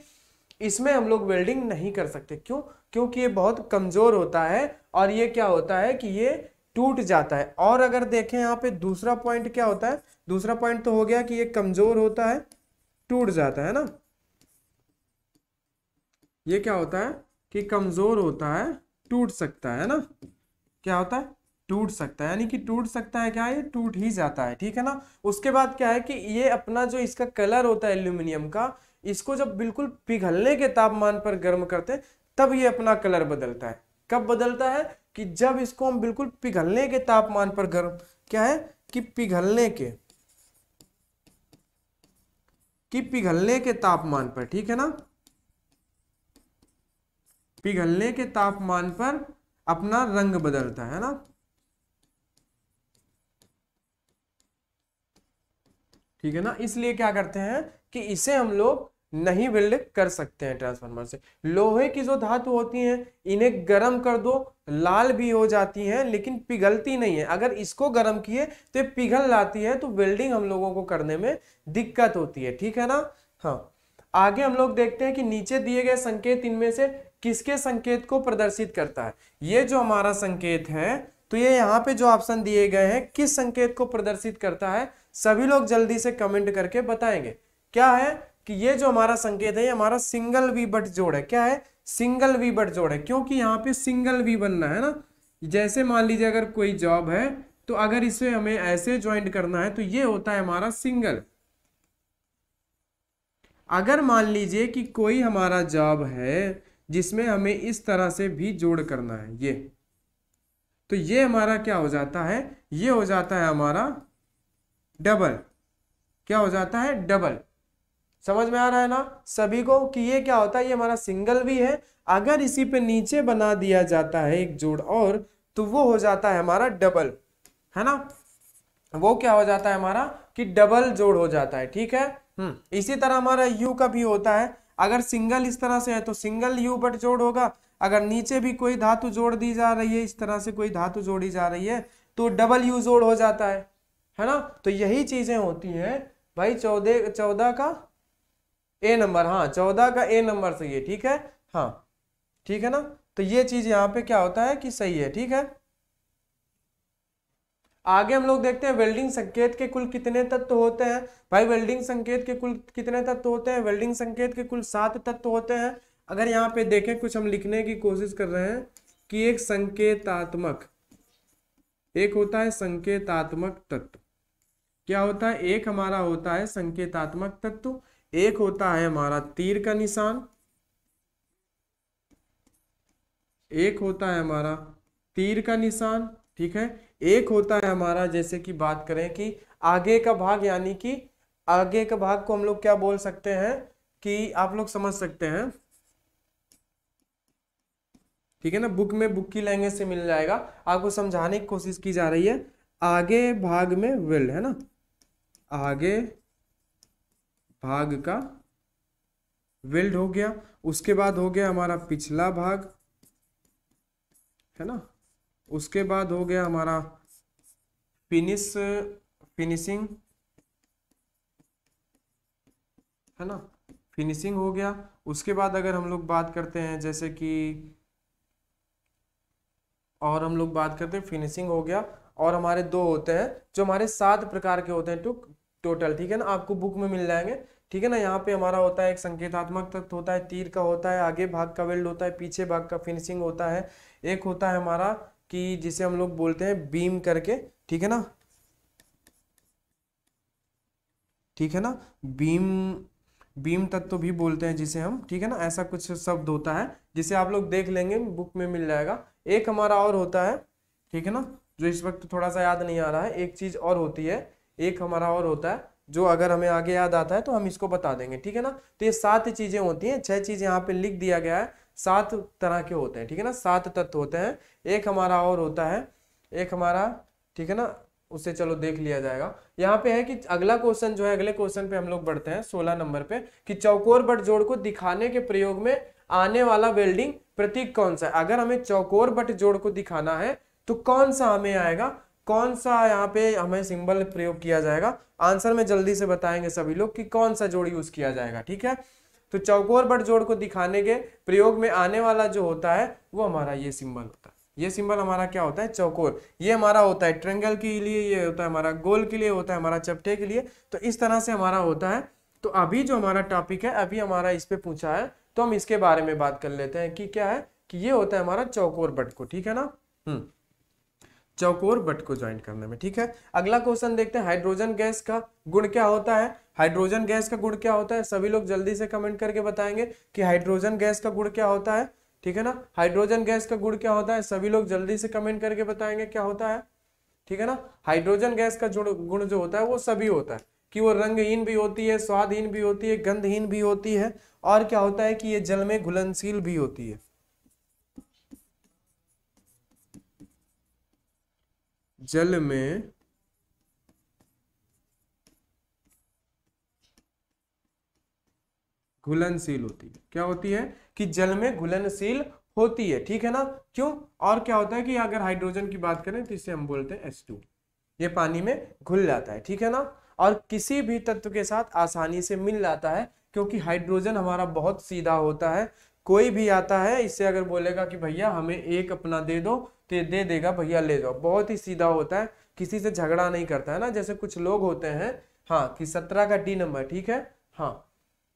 इसमें हम लोग वेल्डिंग नहीं कर सकते क्यों क्योंकि ये बहुत कमज़ोर होता है और ये क्या होता है कि ये टूट जाता है और अगर देखें यहाँ पे दूसरा पॉइंट क्या होता है दूसरा पॉइंट तो हो गया कि ये कमज़ोर होता है टूट जाता है ना ये क्या होता है कि कमज़ोर होता है टूट सकता है ना क्या होता है टूट सकता है यानी कि टूट सकता है क्या ये टूट ही जाता है ठीक है ना उसके बाद क्या है कि ये अपना जो इसका कलर होता है एल्यूमिनियम का इसको जब बिल्कुल पिघलने के तापमान पर गर्म करते हैं तब ये अपना कलर बदलता है कब बदलता है कि जब इसको हम बिल्कुल पिघलने के तापमान पर गर्म क्या है कि पिघलने के कि पिघलने के तापमान पर ठीक है ना पिघलने के तापमान पर अपना रंग बदलता है ना ठीक है ना इसलिए क्या करते हैं कि इसे हम लोग नहीं बिल्ड कर सकते हैं ट्रांसफार्मर से लोहे की जो धातु होती हैं इन्हें गर्म कर दो लाल भी हो जाती हैं लेकिन पिघलती नहीं है अगर इसको गर्म किए तो पिघल जाती है तो वेल्डिंग हम लोगों को करने में दिक्कत होती है ठीक है ना हाँ आगे हम लोग देखते हैं कि नीचे दिए गए संकेत इनमें से किसके संकेत को प्रदर्शित करता है ये जो हमारा संकेत है तो ये यहाँ पे जो ऑप्शन दिए गए हैं किस संकेत को प्रदर्शित करता है सभी लोग जल्दी से कमेंट करके बताएंगे क्या है कि ये जो हमारा संकेत है ये हमारा सिंगल वी बट जोड़ है क्या है सिंगल वी बट जोड़ है क्योंकि यहाँ पे सिंगल वी बनना है ना जैसे मान लीजिए अगर कोई जॉब है तो अगर इसे हमें ऐसे ज्वाइंट करना है तो ये होता है हमारा सिंगल अगर मान लीजिए कि कोई हमारा जॉब है जिसमें हमें इस तरह से भी जोड़ करना है ये तो ये हमारा क्या हो जाता है ये हो जाता है हमारा डबल क्या हो जाता है डबल समझ में आ रहा है ना सभी को कि ये क्या होता है ये हमारा सिंगल भी है अगर इसी पे नीचे बना दिया जाता है एक जोड़ और तो वो हो जाता है हमारा डबल है ना वो क्या हो जाता है हमारा कि डबल जोड़ हो जाता है ठीक है हम्म इसी तरह हमारा यू का भी होता है अगर सिंगल इस तरह से है तो सिंगल यू बट जोड़ होगा अगर नीचे भी कोई धातु जोड़ दी जा रही है इस तरह से कोई धातु जोड़ी जा रही है तो डबल यू जोड़ हो जाता है है ना तो यही चीज़ें होती हैं भाई चौदह चौदह का ए नंबर हाँ चौदह का ए नंबर सही है ठीक है हाँ ठीक है ना तो ये चीज़ यहाँ पे क्या होता है कि सही है ठीक है आगे हम लोग देखते हैं वेल्डिंग संकेत के कुल कितने तत्व होते हैं भाई वेल्डिंग संकेत के कुल कितने तत्व होते हैं वेल्डिंग संकेत के कुल सात तत्व होते हैं अगर यहाँ पे देखें कुछ हम लिखने की कोशिश कर रहे हैं कि एक संकेतात्मक एक होता है संकेतात्मक तत्व क्या होता है एक हमारा होता है संकेतात्मक तत्व एक होता है हमारा तीर का निशान एक होता है हमारा तीर का निशान ठीक है एक होता है हमारा जैसे कि बात करें कि आगे का भाग यानी कि आगे का भाग को हम लोग क्या बोल सकते हैं कि आप लोग समझ सकते हैं ठीक है ना बुक में बुक की लैंग्वेज से मिल जाएगा आपको समझाने की कोशिश की जा रही है आगे भाग में वेल्ड है ना आगे भाग का वेल्ड हो गया उसके बाद हो गया हमारा पिछला भाग है ना उसके बाद हो गया हमारा फिनिश फिनिशिंग है ना फिनिशिंग हो गया उसके बाद अगर हम लोग बात करते हैं जैसे कि और हम लोग बात करते हैं फिनिशिंग हो गया और हमारे दो होते हैं जो हमारे सात प्रकार के होते हैं टू टोटल ठीक है ना आपको बुक में मिल जाएंगे ठीक है ना यहाँ पे हमारा होता है एक संकेतात्मक तत्व होता है तीर का होता है आगे भाग का वेल्ड होता है पीछे भाग का फिनिशिंग होता है एक होता है हमारा कि जिसे हम लोग बोलते हैं बीम करके ठीक है ना ठीक है ना बीम बीम तत्व भी बोलते हैं जिसे हम ठीक है ना ऐसा कुछ शब्द होता है जिसे आप लोग देख लेंगे बुक में मिल जाएगा एक हमारा और होता है ठीक है ना जो इस वक्त थोड़ा सा याद नहीं आ रहा है एक चीज़ और होती है एक हमारा और होता है जो अगर हमें आगे याद आता है तो हम इसको बता देंगे ठीक है ना तो ये सात चीज़ें होती हैं छह चीज़ यहाँ पे लिख दिया गया है सात तरह के होते हैं ठीक है ना सात तत्व होते हैं एक हमारा और होता है एक हमारा ठीक है ना उसे चलो देख लिया जाएगा यहाँ पे है कि अगला क्वेश्चन जो है अगले क्वेश्चन पे हम लोग बढ़ते हैं सोलह नंबर पे कि चौकोर बट जोड़ को दिखाने के प्रयोग में आने वाला वेल्डिंग प्रतीक कौन सा है अगर हमें चौकोर बट जोड़ को दिखाना है तो कौन सा हमें आएगा कौन सा यहाँ पे हमें सिंबल प्रयोग किया जाएगा आंसर में जल्दी से बताएंगे सभी लोग कि कौन सा जोड़ यूज किया जाएगा ठीक है तो चौकोर बट जोड़ को दिखाने के प्रयोग में आने वाला जो होता है वो हमारा ये सिंबल होता है ये सिंबल हमारा क्या होता है चौकोर ये हमारा होता है ट्रेंगल के लिए ये होता है हमारा गोल के लिए होता है हमारा चपटे के लिए तो इस तरह से हमारा होता है तो अभी जो हमारा टॉपिक है अभी हमारा इस पर पूछा है तो हम इसके बारे में बात कर लेते हैं कि क्या है कि ये होता है हमारा चौकोर बट को ठीक है ना हम्म चौकोर बट को ज्वाइन करने में ठीक है अगला क्वेश्चन देखते हैं हाइड्रोजन गैस का गुण क्या होता है हाइड्रोजन गैस का गुण क्या होता है सभी लोग जल्दी से कमेंट करके बताएंगे कि हाइड्रोजन गैस का गुण क्या होता है ठीक है ना हाइड्रोजन गैस का गुण क्या होता है सभी लोग जल्दी से कमेंट करके बताएंगे क्या होता है ठीक है ना हाइड्रोजन गैस का गुण जो होता है वो सभी होता है कि वो रंगहीन भी होती है स्वादहीन भी होती है गंधहीन भी होती है और क्या होता है कि ये जल में घुलनशील भी होती है जल में घुलनशील होती है क्या होती है कि जल में घुलनशील होती है ठीक है ना क्यों और क्या होता है कि अगर हाइड्रोजन की बात करें तो इसे हम बोलते हैं H2 ये पानी में घुल जाता है ठीक है ना और किसी भी तत्व के साथ आसानी से मिल जाता है क्योंकि हाइड्रोजन हमारा बहुत सीधा होता है कोई भी आता है इससे अगर बोलेगा कि भैया हमें एक अपना दे दो तो दे देगा भैया ले जाओ बहुत ही सीधा होता है किसी से झगड़ा नहीं करता है ना जैसे कुछ लोग होते हैं हाँ कि सत्रह का डी नंबर ठीक है हाँ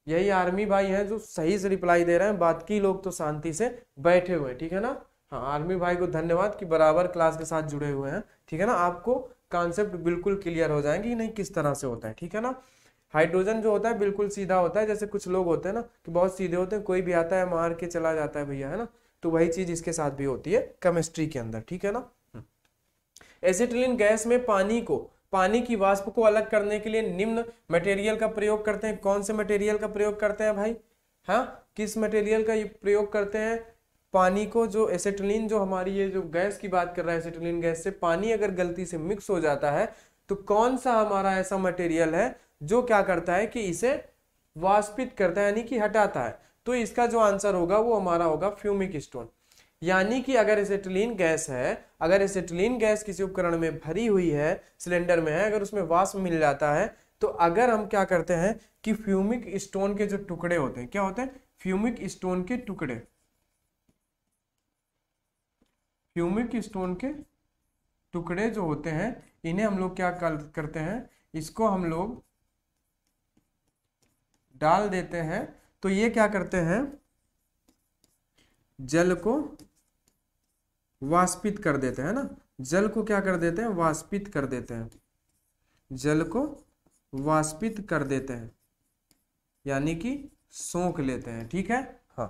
यही आर्मी भाई हैं जो सही से रिप्लाई दे रहे हैं बात की लोग तो शांति से बैठे हुए हैं ठीक है ना हाँ आर्मी भाई को धन्यवाद कि बराबर क्लास के साथ जुड़े हुए हैं ठीक है ना आपको कॉन्सेप्ट बिल्कुल क्लियर हो जाएंगे कि नहीं किस तरह से होता है ठीक है ना हाइड्रोजन जो होता है बिल्कुल सीधा होता है जैसे कुछ लोग होते हैं ना कि बहुत सीधे होते हैं कोई भी आता है मार के चला जाता है भैया है ना तो वही चीज़ इसके साथ भी होती है केमिस्ट्री के अंदर ठीक है ना एसिटिलिन हम्म। गैस में पानी को पानी की वाष्प को अलग करने के लिए निम्न मटेरियल का प्रयोग करते हैं कौन से मटेरियल का प्रयोग करते हैं भाई हाँ किस मटेरियल का ये प्रयोग करते हैं पानी को जो एसिटिलिन जो हमारी ये जो गैस की बात कर रहा है एसिटिलिन गैस से पानी अगर गलती से मिक्स हो जाता है तो कौन सा हमारा ऐसा मटेरियल है जो क्या करता है कि इसे वाष्पित करता है यानी कि हटाता है तो इसका जो आंसर होगा वो हमारा होगा फ्यूमिक स्टोन यानी कि अगर एसेटिलीन गैस है अगर एसेटिलीन गैस किसी उपकरण में भरी हुई है सिलेंडर में है अगर उसमें वाष्प मिल जाता है तो अगर हम क्या करते हैं कि फ्यूमिक स्टोन के जो टुकड़े होते हैं क्या होते हैं फ्यूमिक स्टोन के टुकड़े फ्यूमिक स्टोन के टुकड़े जो होते हैं इन्हें हम लोग क्या करते हैं इसको हम लोग डाल देते हैं तो ये क्या करते हैं जल को वाष्पित कर देते हैं ना जल को क्या कर देते हैं वाष्पित कर देते हैं जल को वाष्पित कर देते हैं यानी कि सोख लेते हैं ठीक है हाँ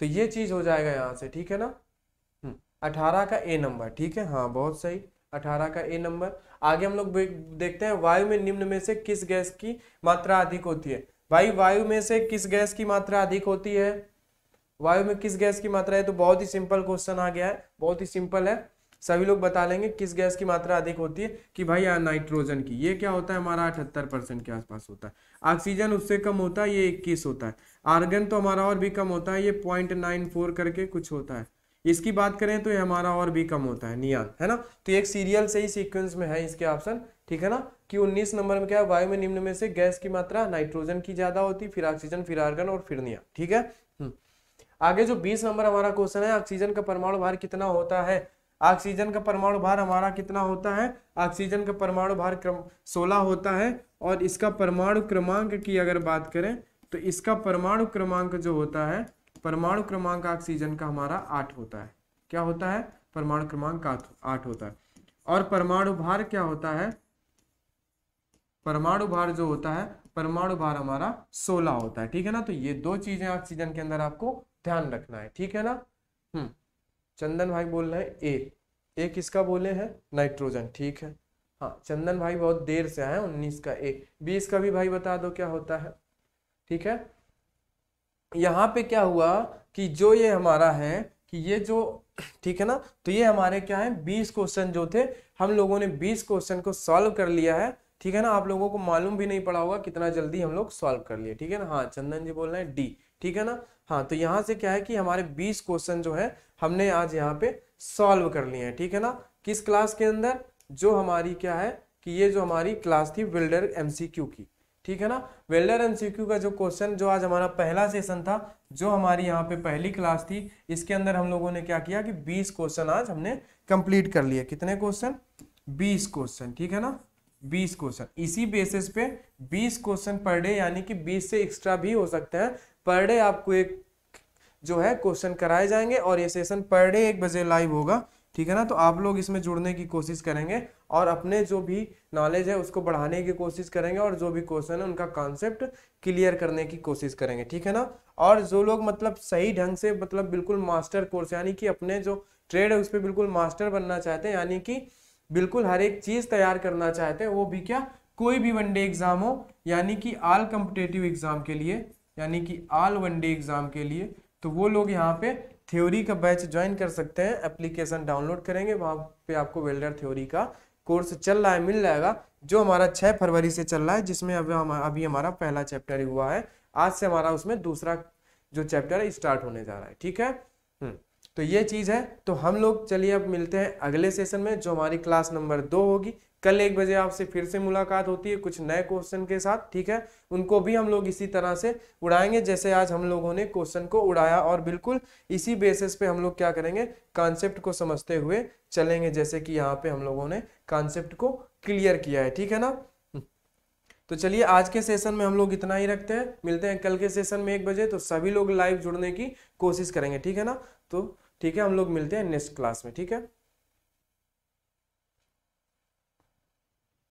तो ये चीज हो जाएगा यहां से ठीक है ना हम्म, अठारह का ए नंबर ठीक है हाँ बहुत सही अठारह का ए नंबर आगे हम लोग देखते हैं वायु में निम्न में से किस गैस की मात्रा अधिक होती है भाई वायु में से किस गैस की मात्रा अधिक होती है वायु में किस गैस की मात्रा है तो बहुत ही सिंपल क्वेश्चन आ गया है बहुत ही सिंपल है सभी लोग बता लेंगे किस गैस की मात्रा अधिक होती है कि भाई यार नाइट्रोजन की ये क्या होता है हमारा अठहत्तर परसेंट के आसपास होता है ऑक्सीजन उससे कम होता है ये इक्कीस होता है आर्गन तो हमारा और भी कम होता है ये पॉइंट नाइन फोर करके कुछ होता है इसकी बात करें तो ये हमारा और भी कम होता है नियान है ना तो एक सीरियल से ही सीक्वेंस में है इसके ऑप्शन ठीक है ना कि 19 नंबर में क्या है वायु में निम्न में से गैस की मात्रा नाइट्रोजन की ज्यादा होती फिर ऑक्सीजन फिर आर्गन और फिर नियान ठीक है हम्म। आगे जो 20 नंबर हमारा क्वेश्चन है ऑक्सीजन का परमाणु भार कितना होता है ऑक्सीजन का परमाणु भार हमारा कितना होता है ऑक्सीजन का परमाणु भार क्रम सोलह होता है और इसका परमाणु क्रमांक की अगर बात करें तो इसका परमाणु क्रमांक जो होता है परमाणु क्रमांक ऑक्सीजन का हमारा आठ होता है क्या होता है परमाणु क्रमांक आठ होता है और परमाणु भार क्या होता है परमाणु भार जो होता है परमाणु भार हमारा सोलह होता है ठीक है ना तो ये दो चीजें ऑक्सीजन के अंदर आपको ध्यान रखना है ठीक है ना हम्म चंदन भाई बोल रहे हैं ए ए किसका बोले हैं नाइट्रोजन ठीक है हाँ चंदन भाई बहुत देर से आए उन्नीस का ए बीस का भी भाई बता दो क्या होता है ठीक है यहाँ पे क्या हुआ कि जो ये हमारा है कि ये जो ठीक है ना तो ये हमारे क्या है बीस क्वेश्चन जो थे हम लोगों ने बीस क्वेश्चन को सॉल्व कर लिया है ठीक है ना आप लोगों को मालूम भी नहीं पड़ा होगा कितना जल्दी हम लोग सॉल्व कर लिए ठीक है ना हाँ चंदन जी बोल रहे हैं डी ठीक है ना हाँ तो यहाँ से क्या है कि हमारे बीस क्वेश्चन जो है हमने आज यहाँ पे सॉल्व कर लिए हैं ठीक है ना किस क्लास के अंदर जो हमारी क्या है कि ये जो हमारी क्लास थी बिल्डर एमसीक्यू की ठीक है ना वेल्डर एन सीक्यू का जो क्वेश्चन जो आज हमारा पहला सेशन था जो हमारी यहाँ पे पहली क्लास थी इसके अंदर हम लोगों ने क्या किया कि 20 क्वेश्चन आज हमने कंप्लीट कर लिए कितने क्वेश्चन 20 क्वेश्चन ठीक है ना 20 क्वेश्चन इसी बेसिस पे 20 क्वेश्चन पर डे यानी कि 20 से एक्स्ट्रा भी हो सकते हैं पर डे आपको एक जो है क्वेश्चन कराए जाएंगे और ये सेशन पर डे एक बजे लाइव होगा ठीक है ना तो आप लोग इसमें जुड़ने की कोशिश करेंगे और अपने जो भी नॉलेज है उसको बढ़ाने की कोशिश करेंगे और जो भी क्वेश्चन है उनका कॉन्सेप्ट क्लियर करने की कोशिश करेंगे ठीक है ना और जो लोग मतलब सही ढंग से मतलब बिल्कुल मास्टर कोर्स यानी कि अपने जो ट्रेड है उस पर बिल्कुल मास्टर बनना चाहते हैं यानी कि बिल्कुल हर एक चीज़ तैयार करना चाहते हैं वो भी क्या कोई भी वनडे एग्ज़ाम हो यानी कि आल कम्पिटेटिव एग्ज़ाम के लिए यानी कि आल वनडे एग्ज़ाम के लिए तो वो लोग यहाँ पे थ्योरी का बैच ज्वाइन कर सकते हैं एप्लीकेशन डाउनलोड करेंगे वहाँ पे आपको वेल्डर थ्योरी का कोर्स चल रहा है मिल जाएगा जो हमारा छः फरवरी से चल रहा है जिसमें अभी हम अभी हमारा पहला चैप्टर हुआ है आज से हमारा उसमें दूसरा जो चैप्टर है स्टार्ट होने जा रहा है ठीक है हम्म, तो ये चीज़ है तो हम लोग चलिए अब मिलते हैं अगले सेशन में जो हमारी क्लास नंबर दो होगी कल एक बजे आपसे फिर से मुलाकात होती है कुछ नए क्वेश्चन के साथ ठीक है उनको भी हम लोग इसी तरह से उड़ाएंगे जैसे आज हम लोगों ने क्वेश्चन को उड़ाया और बिल्कुल इसी बेसिस पे हम लोग क्या करेंगे कॉन्सेप्ट को समझते हुए चलेंगे जैसे कि यहाँ पे हम लोगों ने कॉन्सेप्ट को क्लियर किया है ठीक है ना तो चलिए आज के सेशन में हम लोग इतना ही रखते हैं मिलते हैं कल के सेशन में एक बजे तो सभी लोग लाइव जुड़ने की कोशिश करेंगे ठीक है ना तो ठीक है हम लोग मिलते हैं नेक्स्ट क्लास में ठीक है